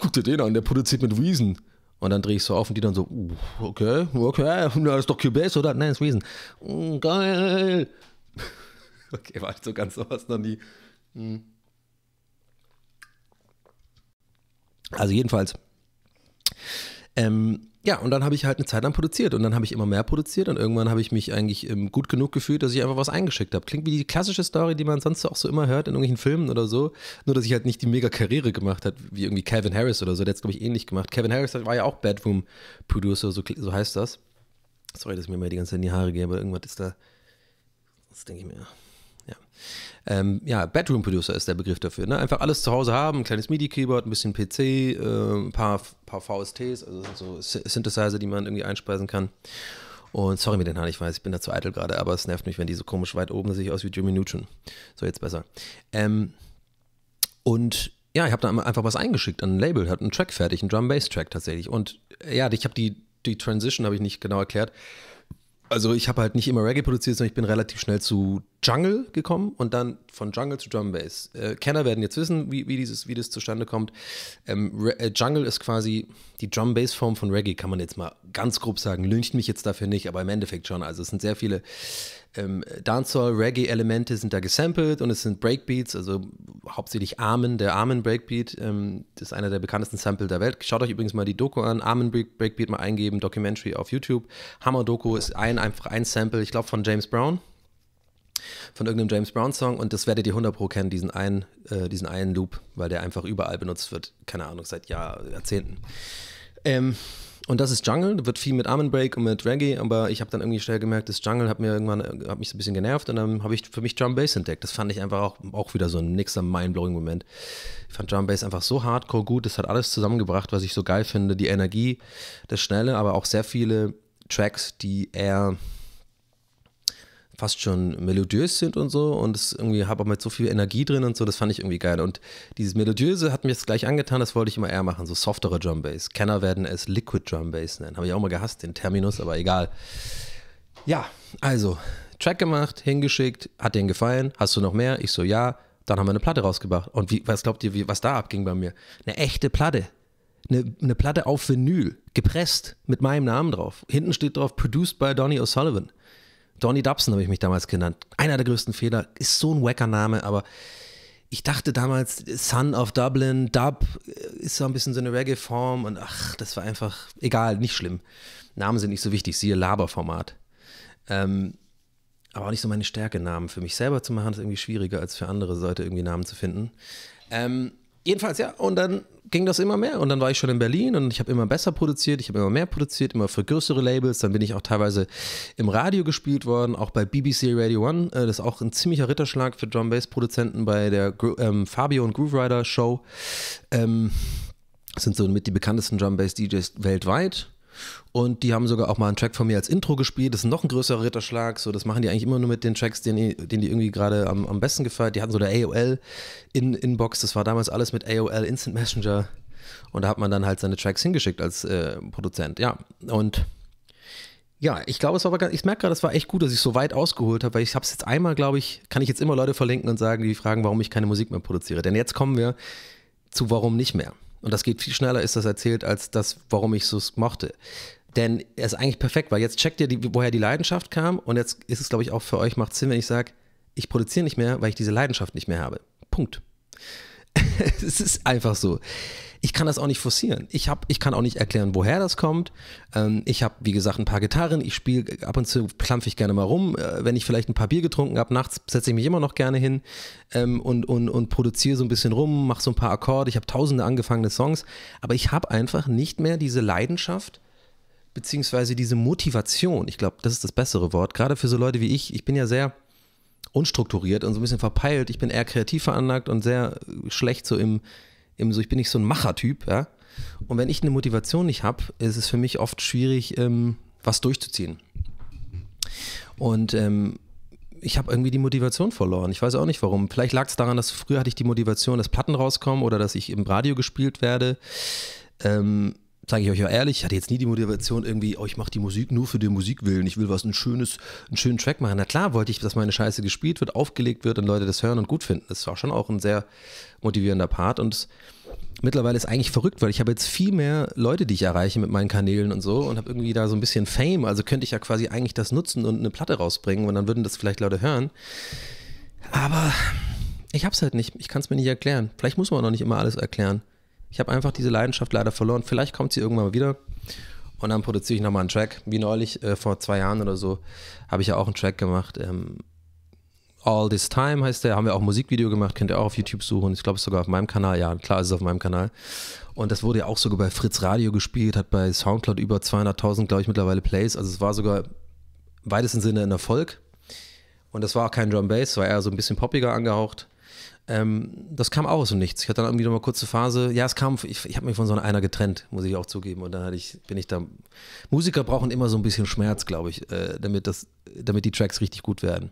Guck dir den an, der produziert mit Reason. Und dann drehe ich so auf und die dann so, uh, okay, okay, das ist doch Cubase, oder? Nein, das ist Reason. Mm, geil. okay, war ich halt so ganz sowas noch nie. Hm. Also jedenfalls. Ähm, ja, und dann habe ich halt eine Zeit lang produziert und dann habe ich immer mehr produziert und irgendwann habe ich mich eigentlich ähm, gut genug gefühlt, dass ich einfach was eingeschickt habe. Klingt wie die klassische Story, die man sonst auch so immer hört in irgendwelchen Filmen oder so. Nur, dass ich halt nicht die mega Karriere gemacht habe, wie irgendwie Kevin Harris oder so. Der hat es, glaube ich, ähnlich gemacht. Kevin Harris war ja auch Bedroom Producer, so, so heißt das. Sorry, dass ich mir mal die ganze Zeit in die Haare gehe, aber irgendwas ist da das denke ich mir. Ja. Ähm, ja, Bedroom Producer ist der Begriff dafür. Ne? Einfach alles zu Hause haben, ein kleines MIDI-Keyboard, ein bisschen PC, äh, ein paar, paar VSTs, also so Synthesizer, die man irgendwie einspeisen kann. Und sorry mit den Haaren, ich weiß, ich bin da zu eitel gerade, aber es nervt mich, wenn die so komisch weit oben sehe ich aus wie Jimmy Neutron. So, jetzt besser. Ähm, und ja, ich habe da einfach was eingeschickt an ein Label, hat einen Track fertig, einen Drum-Bass-Track tatsächlich. Und ja, ich habe die, die Transition, habe ich nicht genau erklärt. Also ich habe halt nicht immer Reggae produziert, sondern ich bin relativ schnell zu Jungle gekommen und dann von Jungle zu Drum Bass. Äh, Kenner werden jetzt wissen, wie, wie, dieses, wie das zustande kommt. Ähm, äh, Jungle ist quasi die Drum Bass Form von Reggae, kann man jetzt mal ganz grob sagen. Lüncht mich jetzt dafür nicht, aber im Endeffekt schon. Also es sind sehr viele ähm, Dancehall, Reggae-Elemente sind da gesampelt und es sind Breakbeats, also hauptsächlich Armen, der Armen Breakbeat, ähm, das ist einer der bekanntesten Samples der Welt. Schaut euch übrigens mal die Doku an, Armen Breakbeat mal eingeben, Documentary auf YouTube. Hammer Doku ist ein, einfach ein Sample, ich glaube von James Brown, von irgendeinem James Brown Song und das werdet ihr 100 Pro kennen, diesen einen, äh, diesen einen Loop, weil der einfach überall benutzt wird, keine Ahnung, seit Jahr, Jahrzehnten. Ähm, und das ist Jungle, wird viel mit Armin Break und mit Reggae, aber ich habe dann irgendwie schnell gemerkt, das Jungle hat mir irgendwann hat mich so ein bisschen genervt und dann habe ich für mich Drum Bass entdeckt. Das fand ich einfach auch, auch wieder so ein nächster mindblowing Moment. Ich fand Drum Bass einfach so hardcore gut, das hat alles zusammengebracht, was ich so geil finde, die Energie, das Schnelle, aber auch sehr viele Tracks, die eher fast schon melodiös sind und so und es irgendwie habe aber mit so viel Energie drin und so, das fand ich irgendwie geil. Und dieses Melodiöse hat mir jetzt gleich angetan, das wollte ich immer eher machen, so softere Drum Bass. Kenner werden es Liquid Drum Bass nennen. Habe ich auch mal gehasst, den Terminus, aber egal. Ja, also, Track gemacht, hingeschickt, hat den gefallen, hast du noch mehr? Ich so, ja. Dann haben wir eine Platte rausgebracht. Und wie, was glaubt ihr, wie, was da abging bei mir? Eine echte Platte. Eine, eine, Platte auf Vinyl, gepresst mit meinem Namen drauf. Hinten steht drauf, produced by Donny O'Sullivan. Donny Dobson habe ich mich damals genannt. Einer der größten Fehler. Ist so ein wacker Name, aber ich dachte damals, Son of Dublin, Dub äh, ist so ein bisschen so eine Reggae-Form und ach, das war einfach, egal, nicht schlimm. Namen sind nicht so wichtig, siehe Laberformat. Ähm, aber auch nicht so meine Stärke, Namen für mich selber zu machen, ist irgendwie schwieriger als für andere Leute irgendwie Namen zu finden. Ähm, jedenfalls, ja, und dann ging das immer mehr. Und dann war ich schon in Berlin und ich habe immer besser produziert, ich habe immer mehr produziert, immer für größere Labels. Dann bin ich auch teilweise im Radio gespielt worden, auch bei BBC Radio One. Äh, das ist auch ein ziemlicher Ritterschlag für Drum Bass Produzenten bei der ähm, Fabio und Groove Rider Show. Ähm, sind so mit die bekanntesten Drum Bass DJs weltweit. Und die haben sogar auch mal einen Track von mir als Intro gespielt. Das ist noch ein größerer Ritterschlag. So, das machen die eigentlich immer nur mit den Tracks, denen, die, denen die irgendwie gerade am, am besten gefallen. Die hatten so eine AOL-Inbox. das war damals alles mit AOL Instant Messenger. Und da hat man dann halt seine Tracks hingeschickt als äh, Produzent. Ja, und ja, ich glaube, es war aber, ganz, ich merke gerade, es war echt gut, dass ich so weit ausgeholt habe, weil ich habe es jetzt einmal, glaube ich, kann ich jetzt immer Leute verlinken und sagen, die fragen, warum ich keine Musik mehr produziere. Denn jetzt kommen wir zu warum nicht mehr. Und das geht viel schneller, ist das erzählt, als das, warum ich es mochte. Denn er ist eigentlich perfekt, weil jetzt checkt ihr, die, woher die Leidenschaft kam. Und jetzt ist es, glaube ich, auch für euch macht Sinn, wenn ich sage, ich produziere nicht mehr, weil ich diese Leidenschaft nicht mehr habe. Punkt. es ist einfach so. Ich kann das auch nicht forcieren. Ich, hab, ich kann auch nicht erklären, woher das kommt. Ähm, ich habe, wie gesagt, ein paar Gitarren. Ich spiele ab und zu, klampfe ich gerne mal rum. Äh, wenn ich vielleicht ein paar Bier getrunken habe, nachts setze ich mich immer noch gerne hin ähm, und, und, und produziere so ein bisschen rum, mache so ein paar Akkorde. Ich habe tausende angefangene Songs. Aber ich habe einfach nicht mehr diese Leidenschaft, beziehungsweise diese Motivation. Ich glaube, das ist das bessere Wort. Gerade für so Leute wie ich. Ich bin ja sehr unstrukturiert und so ein bisschen verpeilt. Ich bin eher kreativ veranlagt und sehr schlecht so im, im so ich bin nicht so ein Machertyp, ja. Und wenn ich eine Motivation nicht habe, ist es für mich oft schwierig, ähm, was durchzuziehen. Und ähm, ich habe irgendwie die Motivation verloren. Ich weiß auch nicht warum. Vielleicht lag es daran, dass früher hatte ich die Motivation, dass Platten rauskommen oder dass ich im Radio gespielt werde. Ähm, zeige ich euch mal ehrlich, ich hatte jetzt nie die Motivation irgendwie, oh, ich mache die Musik nur für den Musikwillen, ich will was, ein schönes, einen schönen Track machen. Na klar wollte ich, dass meine Scheiße gespielt wird, aufgelegt wird und Leute das hören und gut finden. Das war schon auch ein sehr motivierender Part und mittlerweile ist eigentlich verrückt, weil ich habe jetzt viel mehr Leute, die ich erreiche mit meinen Kanälen und so und habe irgendwie da so ein bisschen Fame. Also könnte ich ja quasi eigentlich das nutzen und eine Platte rausbringen und dann würden das vielleicht Leute hören. Aber ich hab's halt nicht. Ich kann es mir nicht erklären. Vielleicht muss man auch noch nicht immer alles erklären. Ich habe einfach diese Leidenschaft leider verloren. Vielleicht kommt sie irgendwann mal wieder. Und dann produziere ich nochmal einen Track. Wie neulich, äh, vor zwei Jahren oder so, habe ich ja auch einen Track gemacht. Ähm, All This Time heißt der. Haben wir auch ein Musikvideo gemacht. Könnt ihr auch auf YouTube suchen. Ich glaube, es sogar auf meinem Kanal. Ja, klar ist es auf meinem Kanal. Und das wurde ja auch sogar bei Fritz Radio gespielt. Hat bei Soundcloud über 200.000, glaube ich, mittlerweile Plays. Also es war sogar im weitesten Sinne ein Erfolg. Und das war auch kein Drum Bass, war eher so ein bisschen poppiger angehaucht. Ähm, das kam auch aus und Nichts. Ich hatte dann irgendwie nochmal kurze Phase. Ja, es kam, ich, ich habe mich von so einer getrennt, muss ich auch zugeben. Und dann hatte ich, bin ich da. Musiker brauchen immer so ein bisschen Schmerz, glaube ich, äh, damit, das, damit die Tracks richtig gut werden.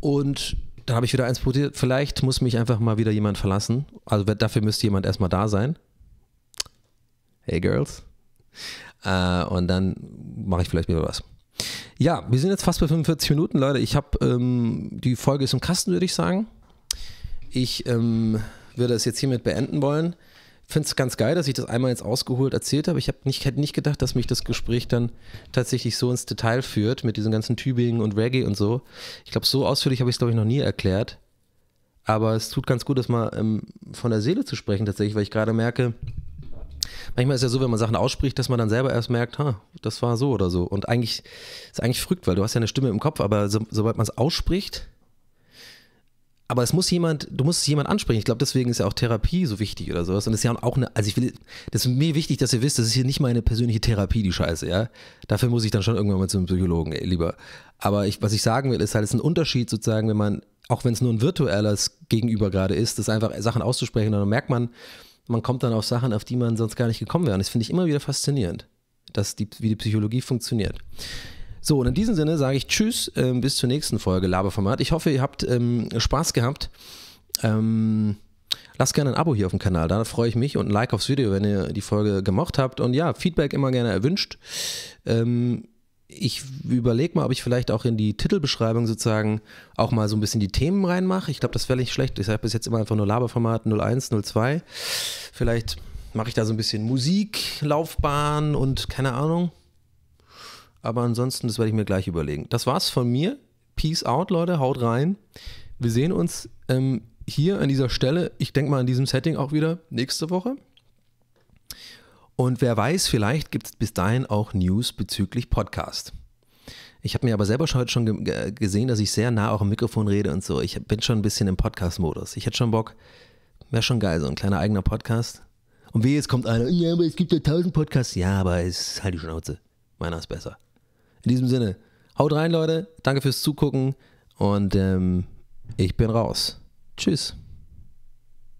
Und dann habe ich wieder eins probiert. Vielleicht muss mich einfach mal wieder jemand verlassen. Also dafür müsste jemand erstmal da sein. Hey Girls. Äh, und dann mache ich vielleicht wieder was. Ja, wir sind jetzt fast bei 45 Minuten, Leute. Ich habe ähm, die Folge ist im Kasten, würde ich sagen. Ich ähm, würde es jetzt hiermit beenden wollen. Ich Finde es ganz geil, dass ich das einmal jetzt ausgeholt erzählt habe. Ich hab nicht, hätte nicht gedacht, dass mich das Gespräch dann tatsächlich so ins Detail führt mit diesen ganzen Tübingen und Reggae und so. Ich glaube, so ausführlich habe ich es, glaube ich, noch nie erklärt. Aber es tut ganz gut, das mal ähm, von der Seele zu sprechen tatsächlich, weil ich gerade merke, Manchmal ist ja so, wenn man Sachen ausspricht, dass man dann selber erst merkt, das war so oder so. Und eigentlich ist eigentlich verrückt, weil du hast ja eine Stimme im Kopf, aber so, sobald man es ausspricht, aber es muss jemand, du musst jemand ansprechen. Ich glaube, deswegen ist ja auch Therapie so wichtig oder sowas. Und es ist ja auch eine, also ich will, das ist mir wichtig, dass ihr wisst, das ist hier nicht meine persönliche Therapie, die Scheiße, ja. Dafür muss ich dann schon irgendwann mal zu einem Psychologen, ey, lieber. Aber ich, was ich sagen will, ist halt, es ist ein Unterschied sozusagen, wenn man, auch wenn es nur ein virtuelles Gegenüber gerade ist, das einfach Sachen auszusprechen, dann merkt man, man kommt dann auf Sachen, auf die man sonst gar nicht gekommen wäre. Und das finde ich immer wieder faszinierend, dass die, wie die Psychologie funktioniert. So, und in diesem Sinne sage ich Tschüss, äh, bis zur nächsten Folge Laberformat. Ich hoffe, ihr habt ähm, Spaß gehabt. Ähm, lasst gerne ein Abo hier auf dem Kanal, da freue ich mich und ein Like aufs Video, wenn ihr die Folge gemocht habt. Und ja, Feedback immer gerne erwünscht. Ähm, ich überlege mal, ob ich vielleicht auch in die Titelbeschreibung sozusagen auch mal so ein bisschen die Themen reinmache. Ich glaube, das wäre nicht schlecht. Ich habe bis jetzt immer einfach nur Laberformat 01, 02. Vielleicht mache ich da so ein bisschen Musik, Laufbahn und keine Ahnung. Aber ansonsten, das werde ich mir gleich überlegen. Das war's von mir. Peace out, Leute. Haut rein. Wir sehen uns ähm, hier an dieser Stelle, ich denke mal an diesem Setting auch wieder nächste Woche. Und wer weiß, vielleicht gibt es bis dahin auch News bezüglich Podcast. Ich habe mir aber selber heute schon gesehen, dass ich sehr nah auch am Mikrofon rede und so. Ich bin schon ein bisschen im Podcast-Modus. Ich hätte schon Bock, wäre schon geil, so ein kleiner eigener Podcast. Und wie jetzt kommt einer, ja, aber es gibt ja tausend Podcasts. Ja, aber es ist halt die Schnauze. Meiner ist besser. In diesem Sinne, haut rein, Leute. Danke fürs Zugucken und ähm, ich bin raus. Tschüss.